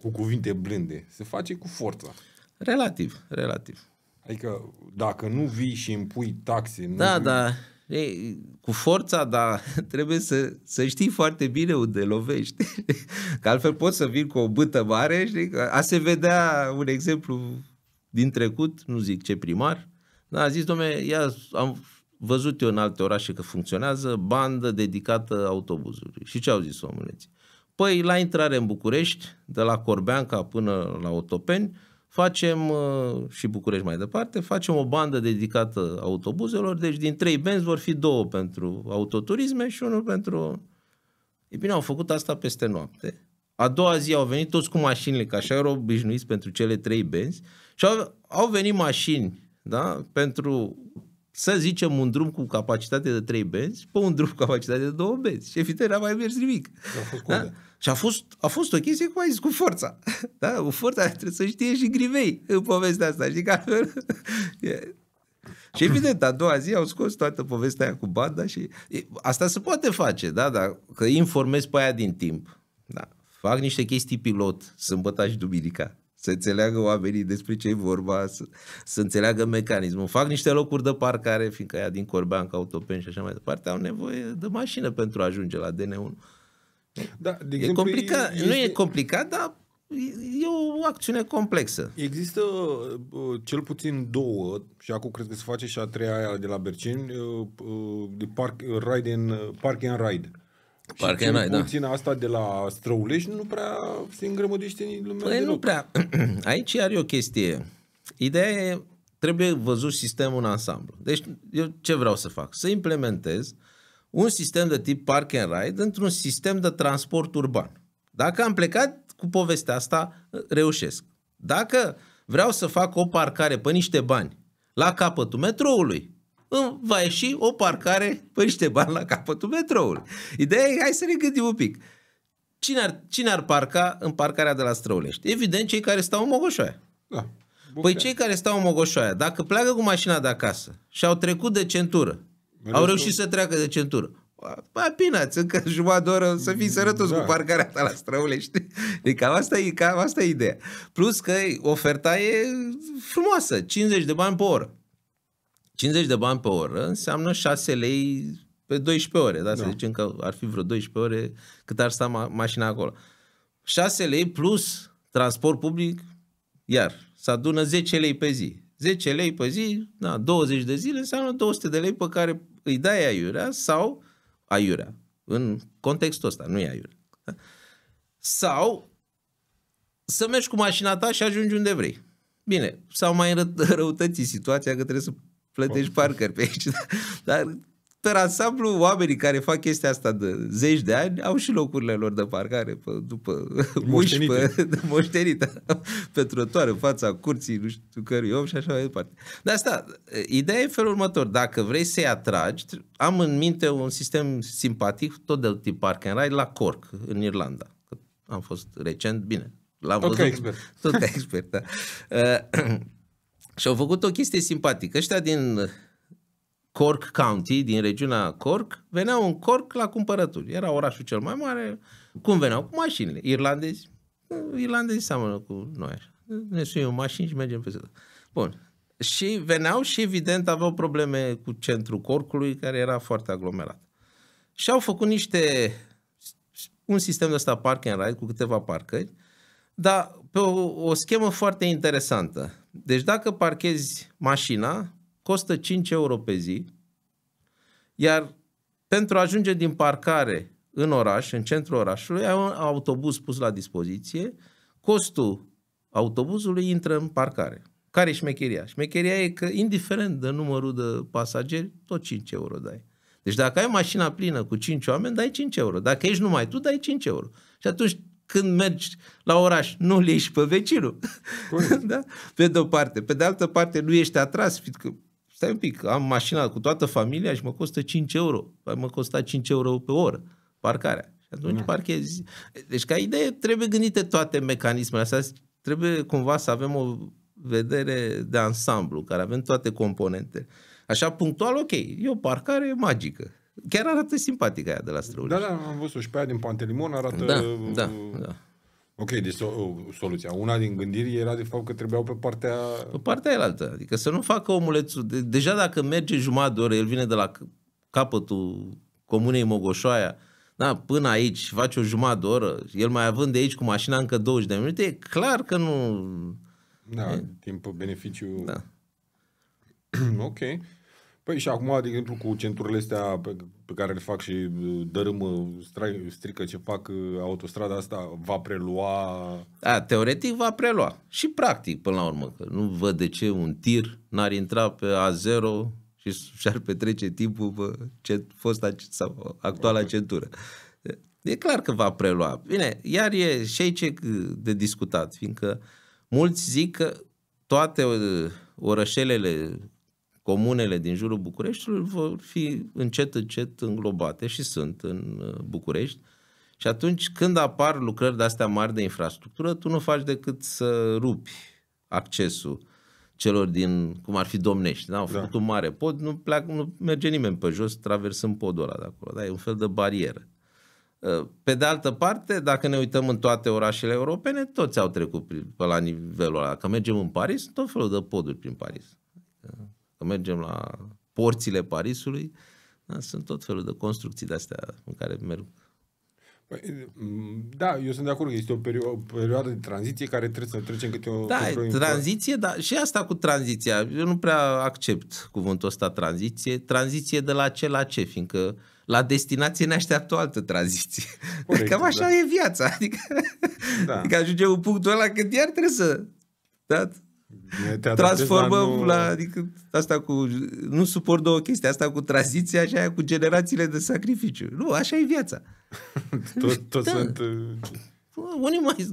cu cuvinte blânde, se face cu forța. Relativ, relativ. Adică dacă nu vii și impui taxe... Nu da, vii... da, ei, cu forța, dar trebuie să, să știi foarte bine unde lovești. Că altfel poți să vin cu o bâtă mare, știi? A se vedea un exemplu din trecut, nu zic ce primar, dar a zis, domne, ia, am văzut eu în alte orașe că funcționează bandă dedicată autobuzului. Și ce au zis omuleții? Păi, la intrare în București, de la Corbeanca până la Otopeni, facem uh, și București mai departe, facem o bandă dedicată autobuzelor, deci din trei benzi vor fi două pentru autoturisme și unul pentru... E bine, au făcut asta peste noapte. A doua zi au venit toți cu mașinile, ca așa erau obișnuiți pentru cele trei benzi, și au, au venit mașini, da, pentru, să zicem, un drum cu capacitate de trei benzi, pe un drum cu capacitate de două benzi. Și evident era mai mers nimic. Da? da. Și a fost, a fost o chestie, cum ai zis, cu forța. Da? Cu forța trebuie să știe și grivei în povestea asta. Știi că Și evident, a doua zi au scos toată povestea aia cu banda și asta se poate face, da, dar că informez pe aia din timp. Da. Fac niște chestii pilot, sâmbătă și duminica, să înțeleagă oamenii despre ce e vorba, să, să înțeleagă mecanismul. Fac niște locuri de parcare, fiindcă aia din Corbean, ca Autopen și așa mai departe, au nevoie de mașină pentru a ajunge la DN1. Da, de e complicat, este... Nu e complicat, dar e o acțiune complexă. Există cel puțin două, și acum cred că se face și a treia aia de la Bercin, de park, ride in, park and Ride. Park and Ride, da. puțin asta de la Străulești nu prea se îngrămădește în lumea păi nu prea. Aici are o chestie. Ideea e, trebuie văzut sistemul în ansamblu. Deci eu ce vreau să fac? Să implementez un sistem de tip park and ride într-un sistem de transport urban. Dacă am plecat cu povestea asta, reușesc. Dacă vreau să fac o parcare pe niște bani la capătul metroului, îmi va ieși o parcare pe niște bani la capătul metroului. Ideea e, hai să ne gândim un pic. Cine ar, cine ar parca în parcarea de la Străulești? Evident, cei care stau în Mogoșoaia. Da. Buclea. Păi cei care stau în Mogoșoaia, dacă pleacă cu mașina de acasă și au trecut de centură au reușit să treacă de centură. Ba, bine, încă jumătate de oră să fii mm, sărătos da. cu parcarea ta la străule, știi? Deci cam asta, e, cam asta e ideea. Plus că oferta e frumoasă, 50 de bani pe oră. 50 de bani pe oră înseamnă 6 lei pe 12 ore, da? da. Să zicem că ar fi vreo 12 ore cât ar sta ma- mașina acolo. 6 lei plus transport public, iar, să adună 10 lei pe zi. 10 lei pe zi, da, 20 de zile înseamnă 200 de lei pe care îi dai aiurea sau aiurea. În contextul ăsta, nu e aiurea. Da? Sau să mergi cu mașina ta și ajungi unde vrei. Bine, sau mai răutăți situația că trebuie să plătești parcări pe aici. Dar pe ansamblu, oamenii care fac chestia asta de zeci de ani au și locurile lor de parcare pe, după moștenită. de pe, moștenită, pe trotuar, în fața curții, nu știu cărui om și așa mai departe. De asta, ideea e felul următor. Dacă vrei să-i atragi, am în minte un sistem simpatic, tot de tip park and ride, la Cork, în Irlanda. Am fost recent, bine, l-am tot văzut. expert. Tot ca expert, da. Uh, și au făcut o chestie simpatică. Ăștia din Cork County, din regiunea Cork, veneau în Cork la cumpărături. Era orașul cel mai mare. Cum veneau? Cu mașinile. Irlandezi. Irlandezi seamănă cu noi Ne suim în mașini și mergem pe zi. Bun. Și veneau și evident aveau probleme cu centrul Corcului, care era foarte aglomerat. Și au făcut niște un sistem de ăsta park and ride cu câteva parcări, dar pe o, o schemă foarte interesantă. Deci dacă parchezi mașina costă 5 euro pe zi, iar pentru a ajunge din parcare în oraș, în centrul orașului, ai un autobuz pus la dispoziție, costul autobuzului intră în parcare. Care e șmecheria? Șmecheria e că, indiferent de numărul de pasageri, tot 5 euro dai. Deci dacă ai mașina plină cu 5 oameni, dai 5 euro. Dacă ești numai tu, dai 5 euro. Și atunci când mergi la oraș, nu l ieși pe vecinul. da? Pe de o parte. Pe de altă parte, nu ești atras, fiindcă stai un pic, am mașina cu toată familia și mă costă 5 euro. Păi mă costa 5 euro pe oră parcarea. Și atunci da. parchezi. Deci ca idee trebuie gândite toate mecanismele astea. Trebuie cumva să avem o vedere de ansamblu, care avem toate componente. Așa, punctual, ok, e o parcare magică. Chiar arată simpatică aia de la Străulești. Da, da, am văzut-o și pe aia din Pantelimon arată... Da, da, da. Ok, deci soluția. Una din gândiri era de fapt că trebuiau pe partea... Pe partea elaltă. Adică să nu facă omulețul... De, deja dacă merge jumătate de oră, el vine de la capătul comunei Mogoșoaia, da, până aici face o jumătate de oră, el mai având de aici cu mașina încă 20 de minute, e clar că nu... Da, e... timpul, beneficiu... Da. ok. Păi și acum, de exemplu, cu centurile astea pe, pe care le fac și uh, dărâmă, strică ce fac uh, autostrada asta, va prelua... A, teoretic va prelua. Și practic, până la urmă, că nu văd de ce un tir n-ar intra pe A0 și și-ar petrece timpul pe ce, fosta sau actuala centură. E clar că va prelua. Bine, iar e și aici de discutat, fiindcă mulți zic că toate uh, orășelele comunele din jurul Bucureștiului vor fi încet, încet înglobate și sunt în uh, București. Și atunci când apar lucrări de-astea mari de infrastructură, tu nu faci decât să rupi accesul celor din, cum ar fi Domnești, da? au da. făcut da. un mare pod, nu, pleacă, nu merge nimeni pe jos traversând podul ăla de acolo, da? e un fel de barieră. Uh, pe de altă parte, dacă ne uităm în toate orașele europene, toți au trecut pe la nivelul ăla. Dacă mergem în Paris, tot felul de poduri prin Paris. Când mergem la porțile Parisului, da, sunt tot felul de construcții de-astea în care merg. Păi, mm, da, eu sunt de acord că este o perioadă de tranziție care trebuie să trecem câte o... Da, tranziție, dar și asta cu tranziția. Eu nu prea accept cuvântul ăsta tranziție. Tranziție de la ce la ce, fiindcă la destinație ne așteaptă o altă tranziție. Corect, Cam așa da. e viața. Adică, da. adică ajungem un punctul ăla când iar trebuie să... Da, transformă nu... la, adică asta cu, nu suport două chestii, asta cu tranziția și aia cu generațiile de sacrificiu. Nu, așa e viața. tot tot da. sunt... Uh, unii mai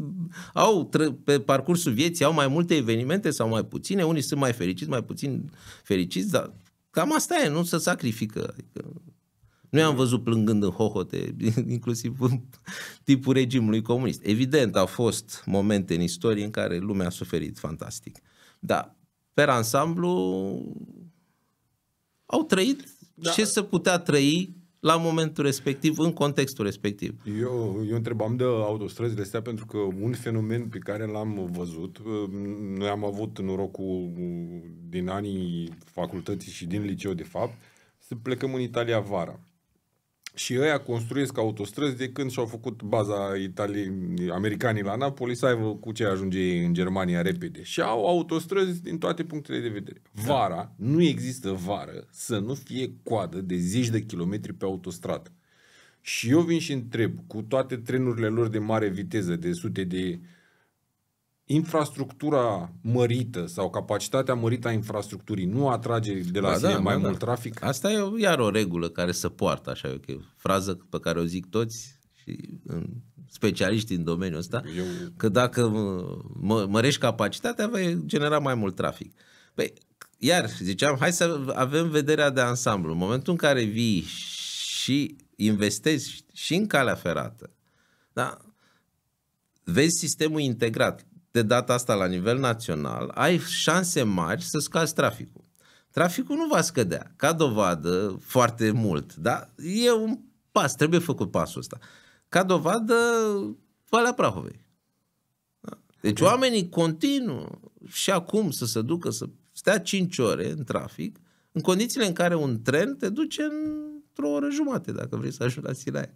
au, pe parcursul vieții, au mai multe evenimente sau mai puține, unii sunt mai fericiți, mai puțin fericiți, dar cam asta e, nu se sacrifică. Adică, nu am văzut plângând în hohote, inclusiv în tipul regimului comunist. Evident, au fost momente în istorie în care lumea a suferit fantastic. Da, per ansamblu au trăit da. ce se putea trăi la momentul respectiv, în contextul respectiv. Eu, eu întrebam de autostrăzile astea pentru că un fenomen pe care l-am văzut, noi am avut norocul din anii facultății și din liceu de fapt, să plecăm în Italia vara. Și ăia construiesc autostrăzi de când și-au făcut baza Italii, americanii la Napoli să aibă cu ce ajunge în Germania repede. Și au autostrăzi din toate punctele de vedere. Da. Vara, da. nu există vară să nu fie coadă de zeci de kilometri pe autostradă. Și eu vin și întreb, cu toate trenurile lor de mare viteză, de sute de infrastructura mărită sau capacitatea mărită a infrastructurii nu atrage de la da, sine da, mai da. mult trafic? Asta e iar o regulă care se poartă, așa e o frază pe care o zic toți și specialiștii în domeniul ăsta, Eu... că dacă mă, mărești capacitatea, vei genera mai mult trafic. Păi, iar ziceam, hai să avem vederea de ansamblu. În momentul în care vii și investezi și în calea ferată, da? vezi sistemul integrat de data asta la nivel național, ai șanse mari să scazi traficul. Traficul nu va scădea, ca dovadă, foarte mult, da? E un pas, trebuie făcut pasul ăsta. Ca dovadă, Valea Prahovei. Da? Deci okay. oamenii continuă și acum să se ducă să stea 5 ore în trafic, în condițiile în care un tren te duce într-o oră jumate, dacă vrei să ajungi la Silaia.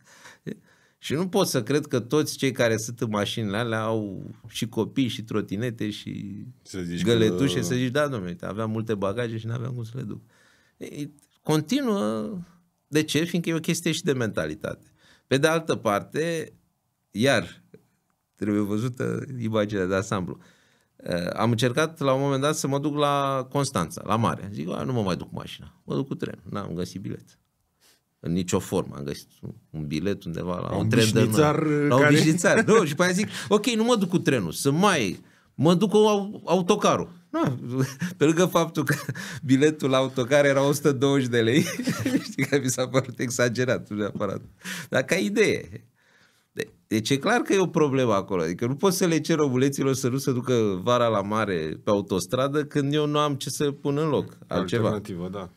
Și nu pot să cred că toți cei care sunt în mașinile alea au și copii, și trotinete, și să zici găletușe, că... să zici, da, domnule, aveam multe bagaje și nu aveam cum să le duc. Ei, continuă. De ce? Fiindcă e o chestie și de mentalitate. Pe de altă parte, iar, trebuie văzută imaginea de asamblu. Am încercat la un moment dat să mă duc la Constanța, la mare. Zic, nu mă mai duc cu mașina, mă duc cu tren, n-am găsit bilet în nicio formă. Am găsit un bilet undeva la, la un, tren de La care... un bișnițar. nu, da, și pe zic, ok, nu mă duc cu trenul, să mai... Mă duc cu autocarul. Nu, da, pe lângă faptul că biletul la autocar era 120 de lei, știi că mi s-a părut exagerat, nu neapărat. Dar ca idee. Deci e clar că e o problemă acolo. Adică nu pot să le cer omuleților să nu se ducă vara la mare pe autostradă când eu nu am ce să pun în loc. Altceva. Alternativă, da.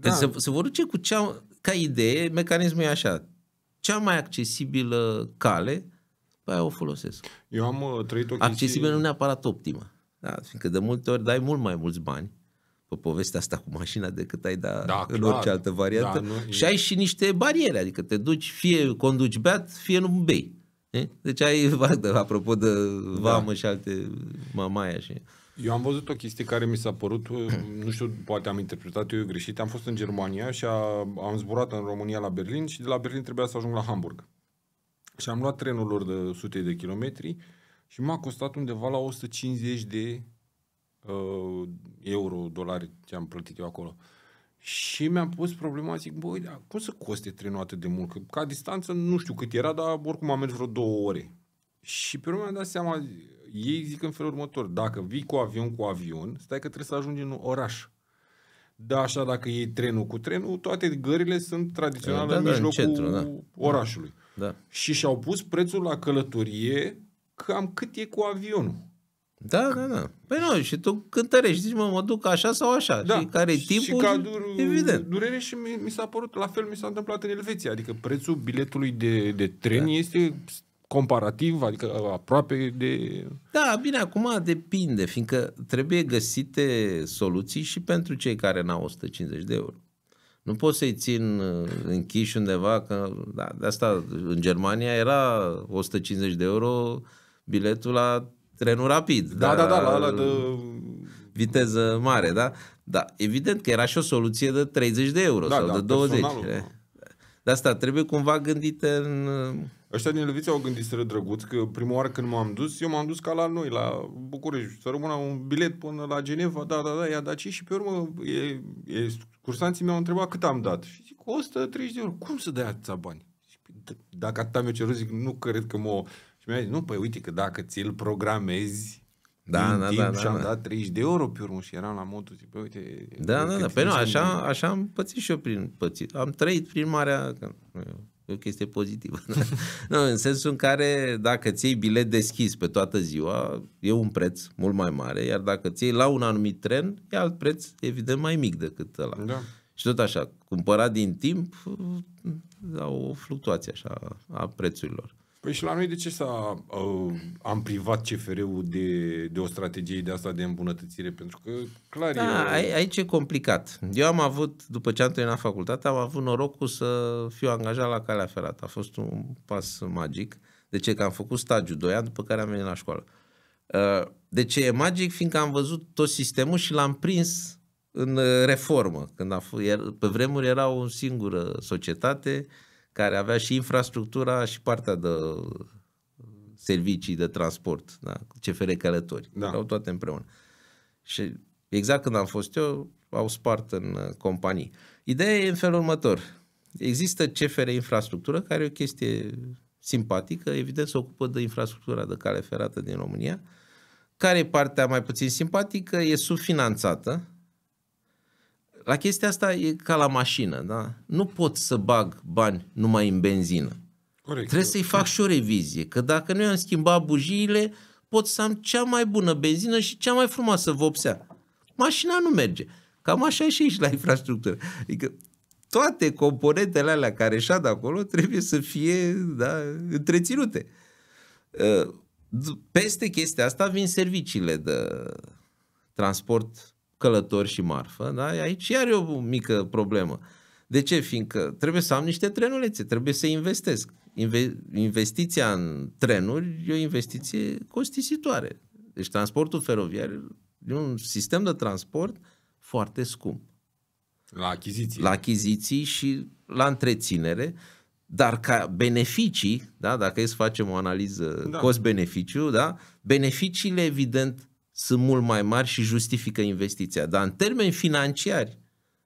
Da. se, se vor duce cu cea, ca idee, mecanismul e așa, cea mai accesibilă cale, pe aia o folosesc. Eu am uh, trăit o chestie... Accesibilă nu neapărat optimă, da, fiindcă de multe ori dai mult mai mulți bani pe povestea asta cu mașina decât ai da, da în clar. orice altă variantă. Da, nu, și ai și niște bariere, adică te duci, fie conduci beat, fie nu bei. E? Deci ai, apropo de da. vamă da. și alte mamaia și... Eu am văzut o chestie care mi s-a părut, uh, nu știu, poate am interpretat eu greșit, am fost în Germania și a, am zburat în România la Berlin și de la Berlin trebuia să ajung la Hamburg. Și am luat trenul lor de sute de kilometri și m-a costat undeva la 150 de uh, euro, dolari, ce am plătit eu acolo. Și mi-am pus problema, zic, băi, dar cum să coste trenul atât de mult? Că ca distanță nu știu cât era, dar oricum am mers vreo două ore. Și pe urmă mi-am dat seama, ei zic în felul următor, dacă vii cu avion cu avion, stai că trebuie să ajungi în oraș. Da, așa, dacă iei trenul cu trenul, toate gările sunt tradiționale da, în da, mijlocul în centru, da. orașului. Da. Și și-au pus prețul la călătorie cam cât e cu avionul. Da, da, da. Păi nu, și tu cântărești, zici, mă, mă duc așa sau așa. Da. Și care timpul, și ca dur, evident. durere și mi, mi s-a părut, la fel mi s-a întâmplat în Elveția. Adică prețul biletului de, de tren da. este comparativ, adică aproape de... Da, bine, acum depinde, fiindcă trebuie găsite soluții și pentru cei care n-au 150 de euro. Nu poți să-i țin uh, închiși undeva, că da, de asta în Germania era 150 de euro biletul la trenul rapid. Da, da, da, la, la de... viteză mare, da? Da, evident că era și o soluție de 30 de euro da, sau da, de 20. Personalul. Da. De asta trebuie cumva gândite în uh, Ăștia din Elveția au gândit să drăguț că prima oară când m-am dus, eu m-am dus ca la noi, la București, să rămână un bilet până la Geneva, da, da, da, i-a dat și, și pe urmă e, e, cursanții mi-au întrebat cât am dat. Și zic, 130 de euro. Cum să dai atâția bani? Zic, dacă atâta mi-a cerut, zic, nu cred că mă... Și mi-a zis, nu, păi uite că dacă ți-l programezi, da, da, timp da, da, și am da. dat 30 de euro pe urmă și eram la modul, zic, bă, păi uite... Da, da, da, păi nu, așa, așa am pățit și eu prin pățit. Am trăit prin marea... E o chestie pozitivă. Da. nu, în sensul în care dacă ții bilet deschis pe toată ziua, e un preț mult mai mare, iar dacă ții la un anumit tren, e alt preț, evident, mai mic decât ăla. Da. Și tot așa, cumpărat din timp, au o fluctuație așa a prețurilor. Păi și la noi de ce s-a uh, am privat CFR-ul de, de o strategie de asta de îmbunătățire? Pentru că clar da, e... Aici e complicat. Eu am avut, după ce am terminat facultatea, am avut norocul să fiu angajat la calea ferată. A fost un pas magic. De ce? Că am făcut stagiu 2 ani după care am venit la școală. Uh, de ce e magic? Fiindcă am văzut tot sistemul și l-am prins în uh, reformă. Când a fost, er, pe vremuri era o singură societate, uh, care avea și infrastructura și partea de uh, servicii de transport, da? CFR Călători, da. erau toate împreună. Și exact când am fost eu, au spart în uh, companii. Ideea e în felul următor. Există CFR Infrastructură, care e o chestie simpatică, evident se ocupă de infrastructura de cale ferată din România, care e partea mai puțin simpatică, e subfinanțată, la chestia asta e ca la mașină, da? Nu pot să bag bani numai în benzină. Corect. Trebuie să-i fac și o revizie, că dacă nu i-am schimbat bujiile, pot să am cea mai bună benzină și cea mai frumoasă vopsea. Mașina nu merge. Cam așa e și aici la infrastructură. Adică toate componentele alea care șad acolo trebuie să fie da, întreținute. Ă, peste chestia asta vin serviciile de transport călători și marfă, da? aici iar e o mică problemă. De ce? Fiindcă trebuie să am niște trenulețe, trebuie să investesc. Inve- investiția în trenuri e o investiție costisitoare. Deci transportul feroviar e un sistem de transport foarte scump. La achiziții. La achiziții și la întreținere, dar ca beneficii, da, dacă e să facem o analiză da. cost-beneficiu, da, beneficiile evident sunt mult mai mari și justifică investiția. Dar în termeni financiari,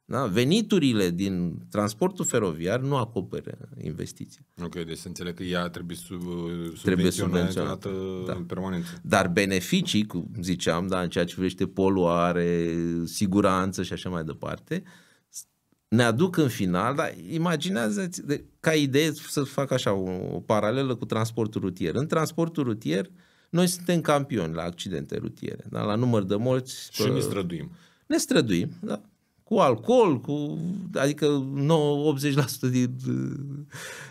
da? Veniturile din transportul feroviar nu acoperă investiția. Ok, deci să înțeleg că ea trebuie, sub, trebuie subvenționată da. permanență. Dar beneficii, cum ziceam, da, în ceea ce privește poluare, siguranță și așa mai departe, ne aduc în final, dar imaginează-ți, ca idee să fac așa o, o paralelă cu transportul rutier. În transportul rutier, uh, noi suntem campioni la accidente rutiere, da? la număr de morți. Și pe... ne străduim. Ne străduim, da? Cu alcool, cu, adică 9, 80% din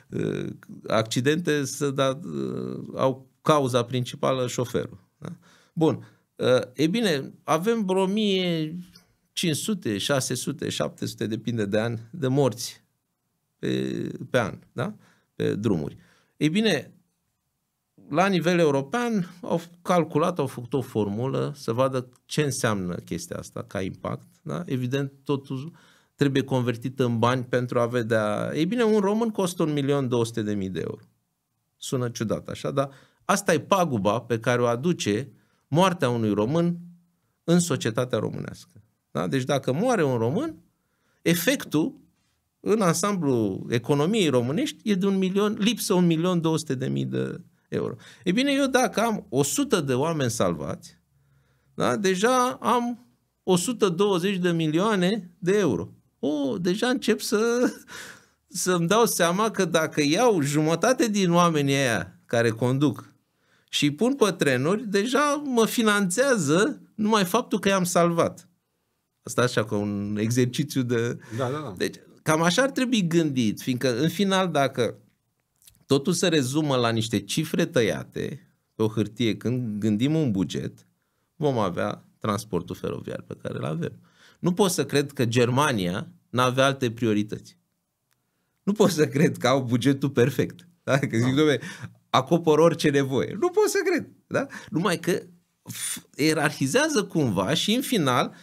uh, accidente să da, uh, au cauza principală șoferul. Da? Bun. Uh, e bine, avem vreo 1500, 600, 700, depinde de ani, de morți pe, pe an, da? pe drumuri. Ei bine, la nivel european au calculat, au făcut o formulă să vadă ce înseamnă chestia asta ca impact. Da? Evident, totul trebuie convertit în bani pentru a vedea... Ei bine, un român costă 1.200.000 de euro. Sună ciudat așa, dar asta e paguba pe care o aduce moartea unui român în societatea românească. Da? Deci dacă moare un român, efectul în ansamblu economiei românești e de un milion, lipsă un milion 200 de mii de euro. E bine, eu dacă am 100 de oameni salvați, da, deja am 120 de milioane de euro. Oh, deja încep să, să-mi dau seama că dacă iau jumătate din oamenii aia care conduc și îi pun pe trenuri, deja mă finanțează numai faptul că i-am salvat. Asta așa ca un exercițiu de... Da, da, da. Deci, cam așa ar trebui gândit, fiindcă în final dacă Totul se rezumă la niște cifre tăiate pe o hârtie. Când gândim un buget, vom avea transportul feroviar pe care îl avem. Nu pot să cred că Germania nu avea alte priorități. Nu pot să cred că au bugetul perfect. Da? Că zic, da. acopăr orice nevoie. Nu pot să cred. Da? Numai că ierarhizează cumva și în final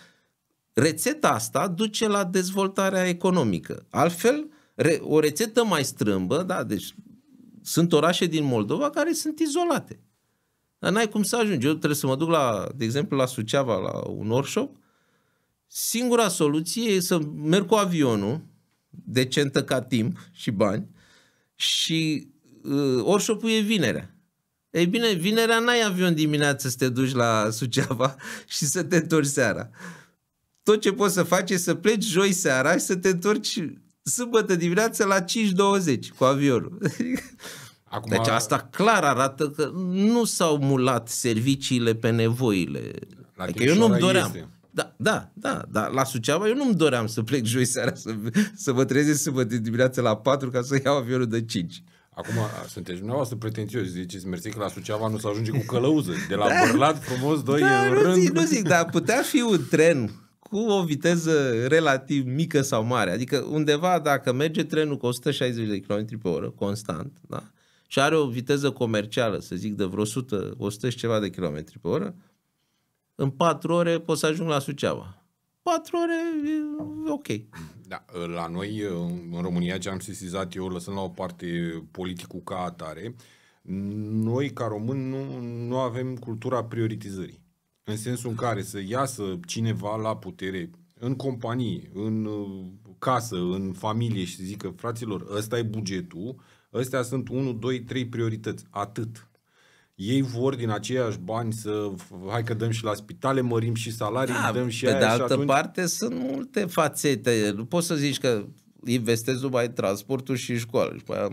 rețeta asta duce la dezvoltarea economică. Altfel, re, o rețetă mai strâmbă, da, deci sunt orașe din Moldova care sunt izolate. Dar n-ai cum să ajungi. Eu trebuie să mă duc, la, de exemplu, la Suceava, la un workshop. Singura soluție e să merg cu avionul, decentă ca timp și bani, și uh, workshop-ul e vinerea. Ei bine, vinerea n-ai avion dimineață să te duci la Suceava și să te întorci seara. Tot ce poți să faci e să pleci joi seara și să te întorci sâmbătă dimineața la 5.20 cu avionul. Acum... Deci asta clar arată că nu s-au mulat serviciile pe nevoile. La adică eu nu-mi doream. Este. Da, da, da, da. La Suceava eu nu-mi doream să plec joi seara, să, să mă trezesc să mă dimineața la 4 ca să iau avionul de 5. Acum sunteți dumneavoastră pretențioși, ziceți mersi că la Suceava nu s-a ajunge cu călăuză. De la da, Bărlat frumos, doi da, în nu rând. Zic, nu zic, dar putea fi un tren cu o viteză relativ mică sau mare. Adică undeva dacă merge trenul cu 160 de km pe oră, constant, da? și are o viteză comercială, să zic, de vreo 100, 100 și ceva de km pe oră, în 4 ore poți să ajung la Suceava. 4 ore e ok. Da, la noi, în România, ce am sesizat eu, lăsând la o parte politicul ca atare, noi, ca români, nu, nu avem cultura prioritizării. În sensul în care să iasă cineva la putere în companie, în uh, casă, în familie și să zică, fraților, ăsta e bugetul, ăstea sunt 1, 2, 3 priorități, atât. Ei vor din aceiași bani să, hai că dăm și la spitale, mărim și salarii, da, dăm și pe aia de altă și atunci... parte sunt multe fațete, nu poți să zici că investezi numai în transportul și școală și pe aia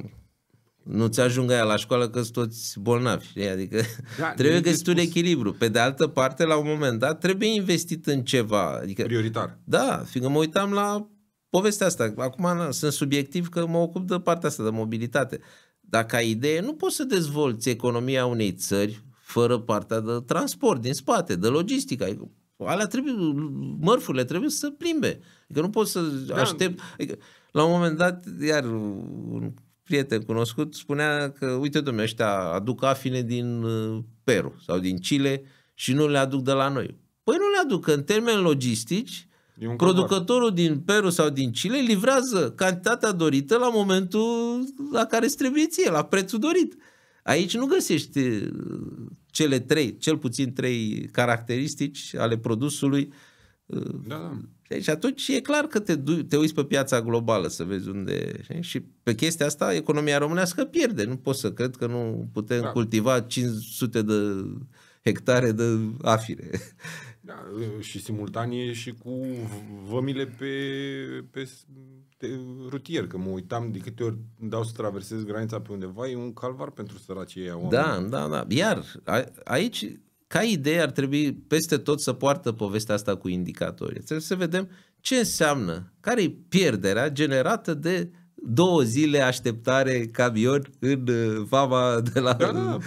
nu ți ajung aia la școală că sunt toți bolnavi. Adică da, trebuie găsit un echilibru. Pe de altă parte, la un moment dat, trebuie investit în ceva. Adică, Prioritar. Da, fiindcă mă uitam la povestea asta. Acum na, sunt subiectiv că mă ocup de partea asta, de mobilitate. Dar ca idee, nu poți să dezvolți economia unei țări fără partea de transport din spate, de logistică. Adică, alea trebuie, mărfurile trebuie să plimbe. Adică nu poți să da. aștept... Adică, la un moment dat, iar un prieten cunoscut spunea că, uite domnule, ăștia aduc afine din uh, Peru sau din Chile și nu le aduc de la noi. Păi nu le aduc, în termeni logistici, producătorul din Peru sau din Chile livrează cantitatea dorită la momentul la care îți trebuie ție, la prețul dorit. Aici nu găsești uh, cele trei, cel puțin trei caracteristici ale produsului uh, da, da. Știi? Deci și atunci e clar că te, du- te uiți pe piața globală să vezi unde... Știi? Și pe chestia asta economia românească pierde. Nu pot să cred că nu putem da. cultiva 500 de hectare de afire. Da, și simultanie și cu vămile pe, pe rutier, că mă uitam de câte ori dau să traversez granița pe undeva, e un calvar pentru săracii ei da, oameni. Da, da, da. Iar a, aici ca idee ar trebui peste tot să poartă povestea asta cu indicatorii. Trebuie să vedem ce înseamnă, care e pierderea generată de două zile așteptare camion în fama uh, de la da, da, da.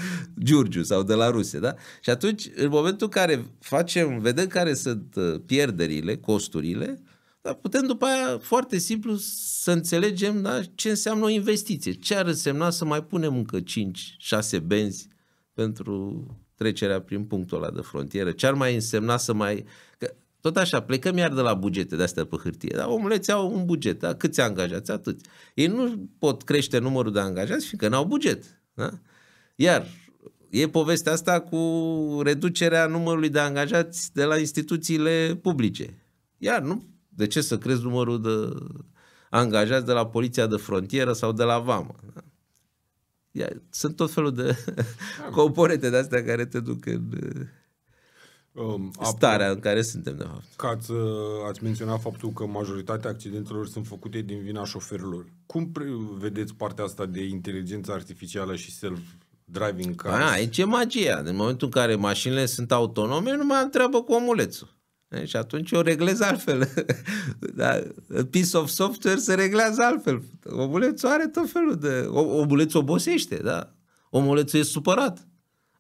Giurgiu sau de la Ruse. Da? Și atunci, în momentul în care facem, vedem care sunt uh, pierderile, costurile, da, putem după aia foarte simplu să înțelegem da, ce înseamnă o investiție. Ce ar însemna să mai punem încă 5-6 benzi pentru trecerea prin punctul ăla de frontieră, ce ar mai însemna să mai... Că tot așa, plecăm iar de la bugete de-astea pe hârtie. Dar omuleți au un buget, da? câți angajați, atât. Ei nu pot crește numărul de angajați, fiindcă n-au buget. Da? Iar e povestea asta cu reducerea numărului de angajați de la instituțiile publice. Iar nu, de ce să crezi numărul de angajați de la poliția de frontieră sau de la vamă? Ia, sunt tot felul de da, componente de astea care te duc în um, starea în care suntem, de fapt. Ca ați, uh, ați menționat faptul că majoritatea accidentelor sunt făcute din vina șoferilor. Cum vedeți partea asta de inteligență artificială și self driving cars. A, aici e magia. În momentul în care mașinile sunt autonome, nu mai am treabă cu omulețul. Și atunci o reglez altfel. da, piece of software se reglează altfel. Omulețul are tot felul de... Omulețul obosește, da? Omulețul e supărat.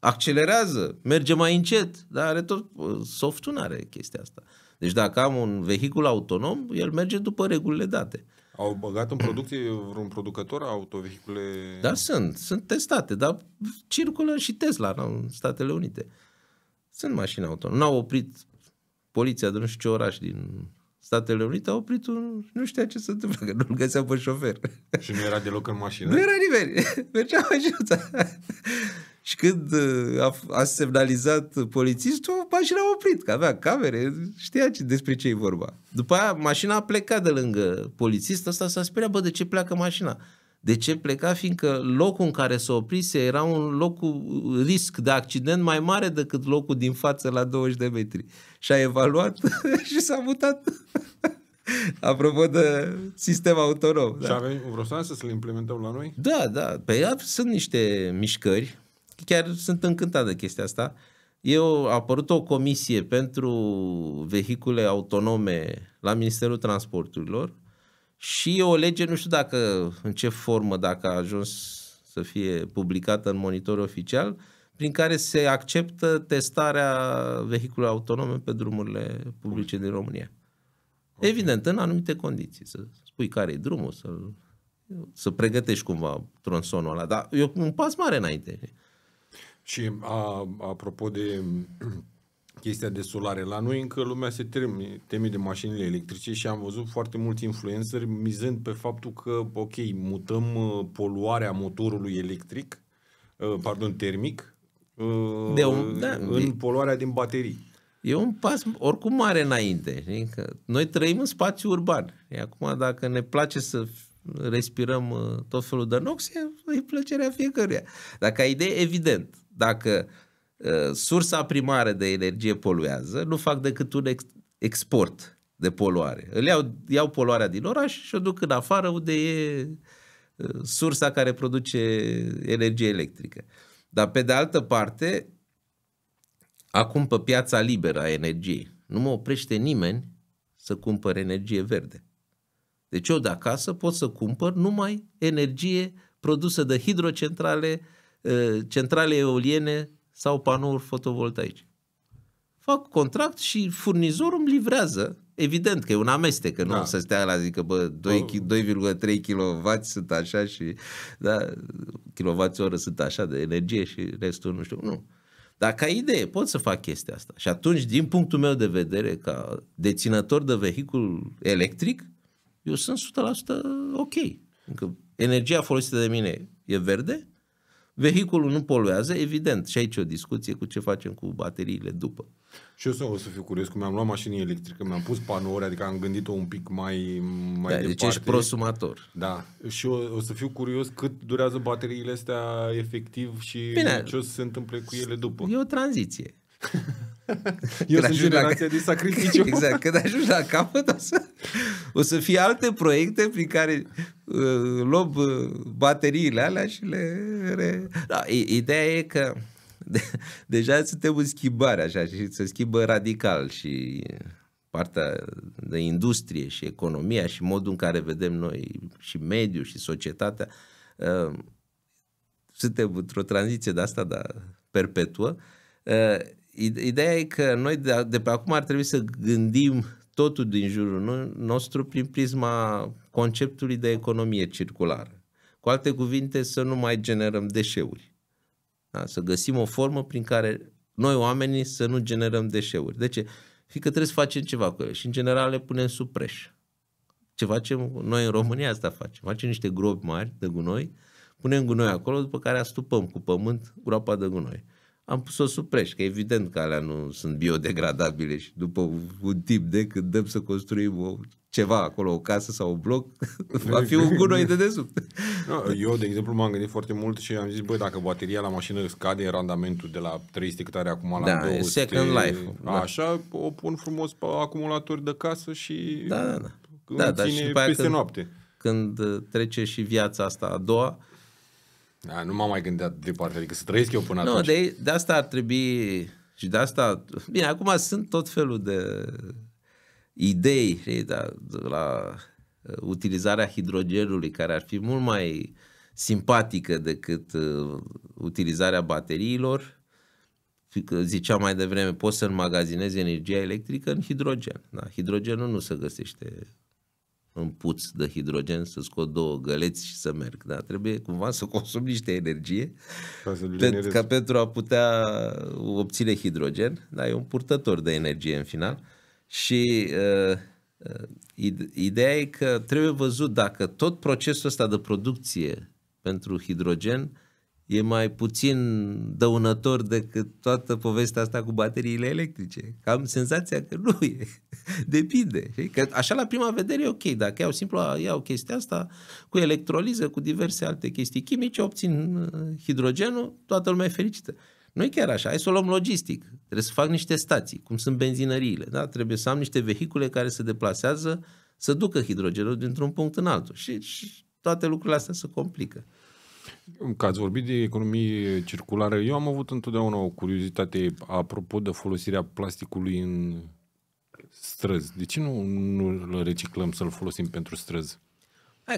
Accelerează, merge mai încet. dar are tot... Softul nu are chestia asta. Deci dacă am un vehicul autonom, el merge după regulile date. Au băgat în producție vreun producător autovehicule? Da, sunt. Sunt testate, dar circulă și Tesla în Statele Unite. Sunt mașini autonome. N-au oprit poliția de nu știu ce oraș din Statele Unite a oprit un... nu știa ce se întâmplă, că nu-l găsea pe șofer. Și nu era deloc în mașină. Nu era nimeni. Mergea mașinuța. și când uh, a, a semnalizat polițistul, mașina a oprit, că avea camere, știa ce, despre ce e vorba. După aia, mașina a plecat de lângă polițist, ăsta s-a speriat, bă, de ce pleacă mașina? De ce pleca? Fiindcă locul în care se s oprise era un loc cu risc de accident mai mare decât locul din față la 20 de metri. Și a evaluat și s-a mutat. Apropo de sistem autonom. Și da. avem vreo să le implementăm la noi? Da, da. Pe păi, ea sunt niște mișcări. Chiar sunt încântat de chestia asta. Eu a apărut o comisie pentru vehicule autonome la Ministerul Transporturilor și e o lege, nu știu dacă, în ce formă, dacă a ajuns să fie publicată în monitor oficial, prin care se acceptă testarea vehiculelor autonome pe drumurile publice din România. Okay. Evident, în anumite condiții. Să spui care e drumul, să, să pregătești cumva tronsonul ăla. Dar e un pas mare înainte. Și a, apropo de chestia de solare. La noi încă lumea se teme, de mașinile electrice și am văzut foarte mulți influenceri mizând pe faptul că, ok, mutăm uh, poluarea motorului electric, uh, pardon, termic, uh, de un, da, în poluarea din baterii. E un pas oricum mare înainte. Că noi trăim în spațiu urban. E acum, dacă ne place să respirăm tot felul de noxie, e plăcerea fiecăruia. Dacă ai idee, evident. Dacă Uh, sursa primară de energie poluează, nu fac decât un ex- export de poluare. Îl iau, iau poluarea din oraș și o duc în afară unde e uh, sursa care produce energie electrică. Dar pe de altă parte, acum pe piața liberă a energiei, nu mă oprește nimeni să cumpăr energie verde. Deci eu de acasă pot să cumpăr numai energie produsă de hidrocentrale, uh, centrale eoliene sau panouri fotovoltaice. Fac contract și furnizorul îmi livrează. Evident că e un amestec, că nu da. să stea la zică, bă, 2,3 kW sunt așa și, da, kWh sunt așa de energie și restul nu știu, nu. Dar ca idee pot să fac chestia asta. Și atunci, din punctul meu de vedere, ca deținător de vehicul electric, eu sunt 100% ok. Încă energia folosită de mine e verde, Vehiculul nu poluează, evident. Și aici e o discuție cu ce facem cu bateriile după. Și eu sunt, o să fiu curios, cum mi-am luat mașină electrică, mi-am pus panouri, adică am gândit-o un pic mai, mai da, departe. Deci ești prosumator. Da. Și eu o să fiu curios cât durează bateriile astea efectiv și Bine, ce o să se întâmple cu ele după. E o tranziție. Eu când sunt generația la... de sacrificiu. Exact, când ajungi la capăt o să, o să fie alte proiecte prin care uh, luăm uh, bateriile alea și le... Re... Da, ideea e că de, deja suntem în schimbare așa și se schimbă radical și partea de industrie și economia și modul în care vedem noi și mediul și societatea. Uh, suntem într-o tranziție de asta, dar perpetuă. Uh, Ideea e că noi de, de pe acum ar trebui să gândim totul din jurul nostru prin prisma conceptului de economie circulară. Cu alte cuvinte, să nu mai generăm deșeuri. Da? Să găsim o formă prin care noi oamenii să nu generăm deșeuri. Deci, fi că trebuie să facem ceva cu ele și în general le punem sub preș. Ce facem? Noi în România asta facem. Facem niște gropi mari de gunoi, punem gunoi acolo, după care astupăm cu pământ groapa de gunoi am pus-o sub preș, că evident că alea nu sunt biodegradabile și după un timp de când dăm să construim o, ceva acolo, o casă sau un bloc, va fi un gunoi de desubt. No, da, eu, de exemplu, m-am gândit foarte mult și am zis, băi, dacă bateria la mașină scade randamentul de la 300 cât are acum la da, 200, second life. Da. Așa, o pun frumos pe acumulatori de casă și da, da, da. da, dar și peste când, noapte. Când uh, trece și viața asta a doua, da, nu m-am mai gândit de departe, adică să trăiesc eu până nu, atunci. Nu, de, de asta ar trebui și de asta... Bine, acum sunt tot felul de idei, da, de, da, la uh, utilizarea hidrogenului, care ar fi mult mai simpatică decât uh, utilizarea bateriilor. Că ziceam mai devreme, poți să înmagazinezi energia electrică în hidrogen. Da? Hidrogenul nu se găsește în puț de hidrogen, să scot două găleți și să merg. Da? Trebuie cumva să consum niște energie ca, pe, ca pentru a putea obține hidrogen. Da? E un purtător de energie în final. Și uh, uh ideea e că trebuie văzut dacă tot procesul ăsta de producție pentru hidrogen e mai puțin dăunător decât toată povestea asta cu bateriile electrice. am senzația că nu e. Depinde. Că așa la prima vedere e ok. Dacă iau simplu, iau chestia asta cu electroliză, cu diverse alte chestii chimice, obțin uh, hidrogenul, toată lumea e fericită. Nu e chiar așa, hai să o luăm logistic. Trebuie să fac niște stații, cum sunt benzinăriile. Da? Trebuie să am niște vehicule care se deplasează, să ducă hidrogenul dintr-un punct în altul. Și, și toate lucrurile astea se complică. Că ați vorbit de economie circulară, eu am avut întotdeauna o curiozitate apropo de folosirea plasticului în străzi. De ce nu, nu îl reciclăm să-l folosim pentru străzi?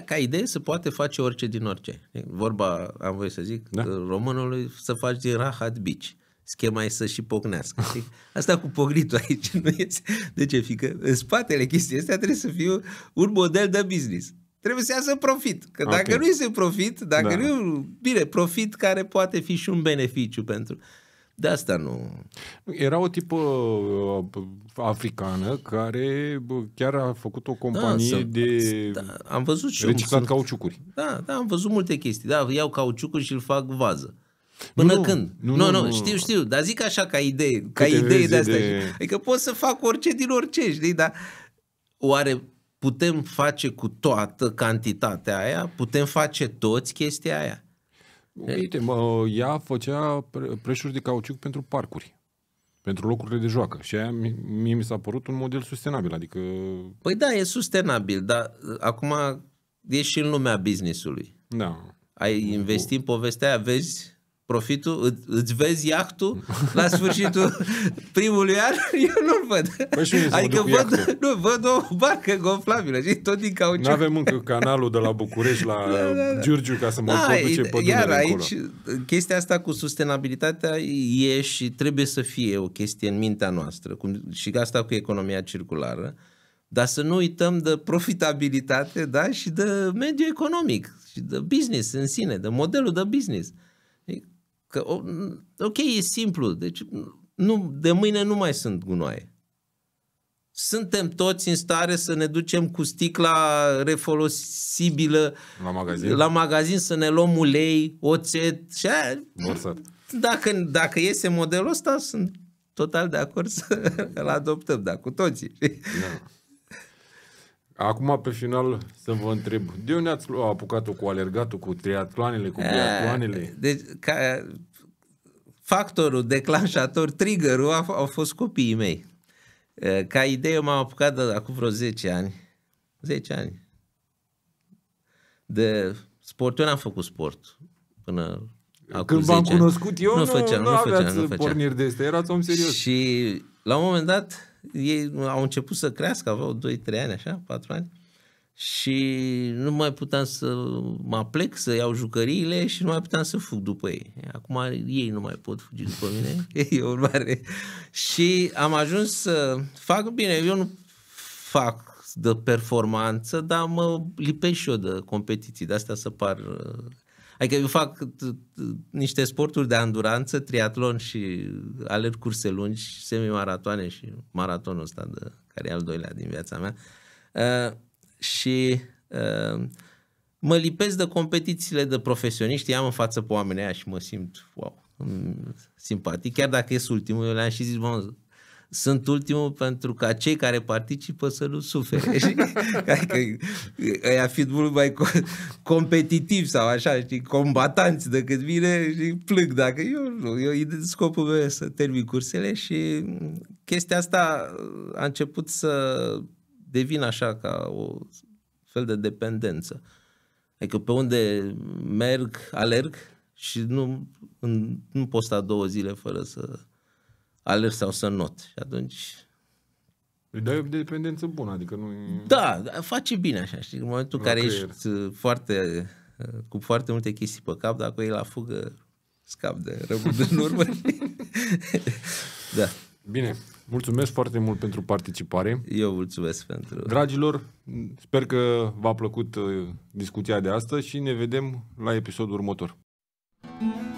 ca idee se poate face orice din orice. Vorba, am voie să zic, da. românului să faci din rahat bici. Schema e să și pocnească. Știi? Asta cu pocnitul aici nu este. De ce, fică? În spatele chestii astea trebuie să fie un model de business trebuie să iasă profit. Că okay. dacă nu iese profit, dacă da. nu... Bine, profit care poate fi și un beneficiu pentru... De asta nu... Era o tipă uh, africană care chiar a făcut o companie da, de... Da, am văzut și reciclat un, cauciucuri. Da, da, am văzut multe chestii. Da, iau cauciucuri și îl fac vază. Până nu, când? Nu nu, nu, nu, știu, știu, dar zic așa ca idee, ca idee de asta. De... Adică pot să fac orice din orice, știi, dar oare putem face cu toată cantitatea aia, putem face toți chestia aia. Uite, mă, ea făcea preșuri de cauciuc pentru parcuri, pentru locurile de joacă și aia mie mi s-a părut un model sustenabil, adică... Păi da, e sustenabil, dar uh, acum ești și în lumea businessului. Da. Ai investit în povestea aia, vezi profitul, îți vezi iahtul la sfârșitul primului an, eu nu-l văd. Păi adică văd, nu, văd o barcă gonflabilă, și tot din cauciuc. Nu avem încă canalul de la București la da, da, da. Giurgiu ca să mă da, duce pe Iar aici, încolo. chestia asta cu sustenabilitatea e și trebuie să fie o chestie în mintea noastră, cum, și asta cu economia circulară, dar să nu uităm de profitabilitate da, și de mediu economic și de business în sine, de modelul de business. Că, ok, e simplu, deci nu, de mâine nu mai sunt gunoaie. Suntem toți în stare să ne ducem cu sticla refolosibilă la magazin, la magazin să ne luăm ulei, oțet și aia. Borsat. Dacă, dacă iese modelul ăsta, sunt total de acord să l adoptăm, da, cu toții. Da. Acum, pe final, să vă întreb, de unde ați apucat-o cu alergatul, cu triatloanele, cu eh, biatloanele? Deci, ca factorul declanșator, triggerul, a, au fost copiii mei. Eh, ca idee, eu m-am apucat de, acum vreo 10 ani, 10 ani, de sport. Eu n-am făcut sport până acum Când v-am cunoscut eu, nu, nu făceam, nu, nu făceam, nu făceam. porniri de astea, erați om serios. Și la un moment dat, ei au început să crească, aveau 2-3 ani, așa, 4 ani, și nu mai puteam să mă plec să iau jucăriile și nu mai puteam să fug după ei. Acum ei nu mai pot fugi după mine, e urmare. Și am ajuns să fac, bine, eu nu fac de performanță, dar mă lipesc și eu de competiții, de astea să par Adică eu fac uh, uh, niște sporturi de anduranță, triatlon și alerg curse lungi, semimaratoane și maratonul ăsta, de, care e al doilea din viața mea. Uh, și uh, mă lipesc de competițiile de profesioniști, am în față pe oamenii aia și mă simt, wow, simpatic, chiar dacă e ultimul, eu le-am și zis, bă, sunt ultimul pentru ca cei care participă să nu sufere. adică fi fiind mult mai competitiv sau așa, știi, combatanți decât mine și plâng dacă eu nu. Eu, scopul meu e să termin cursele și chestia asta a început să devin așa ca o fel de dependență. Adică pe unde merg, alerg și nu, nu pot sta două zile fără să alerg sau să not. Și atunci... Îi dai o dependență bună, adică nu da, da, face bine așa, știi? În momentul în care creier. ești uh, foarte, uh, cu foarte multe chestii pe cap, dacă e la fugă, scap de rămân de urmă. da. Bine, mulțumesc foarte mult pentru participare. Eu mulțumesc pentru... Dragilor, sper că v-a plăcut uh, discuția de astăzi și ne vedem la episodul următor. Mm-hmm.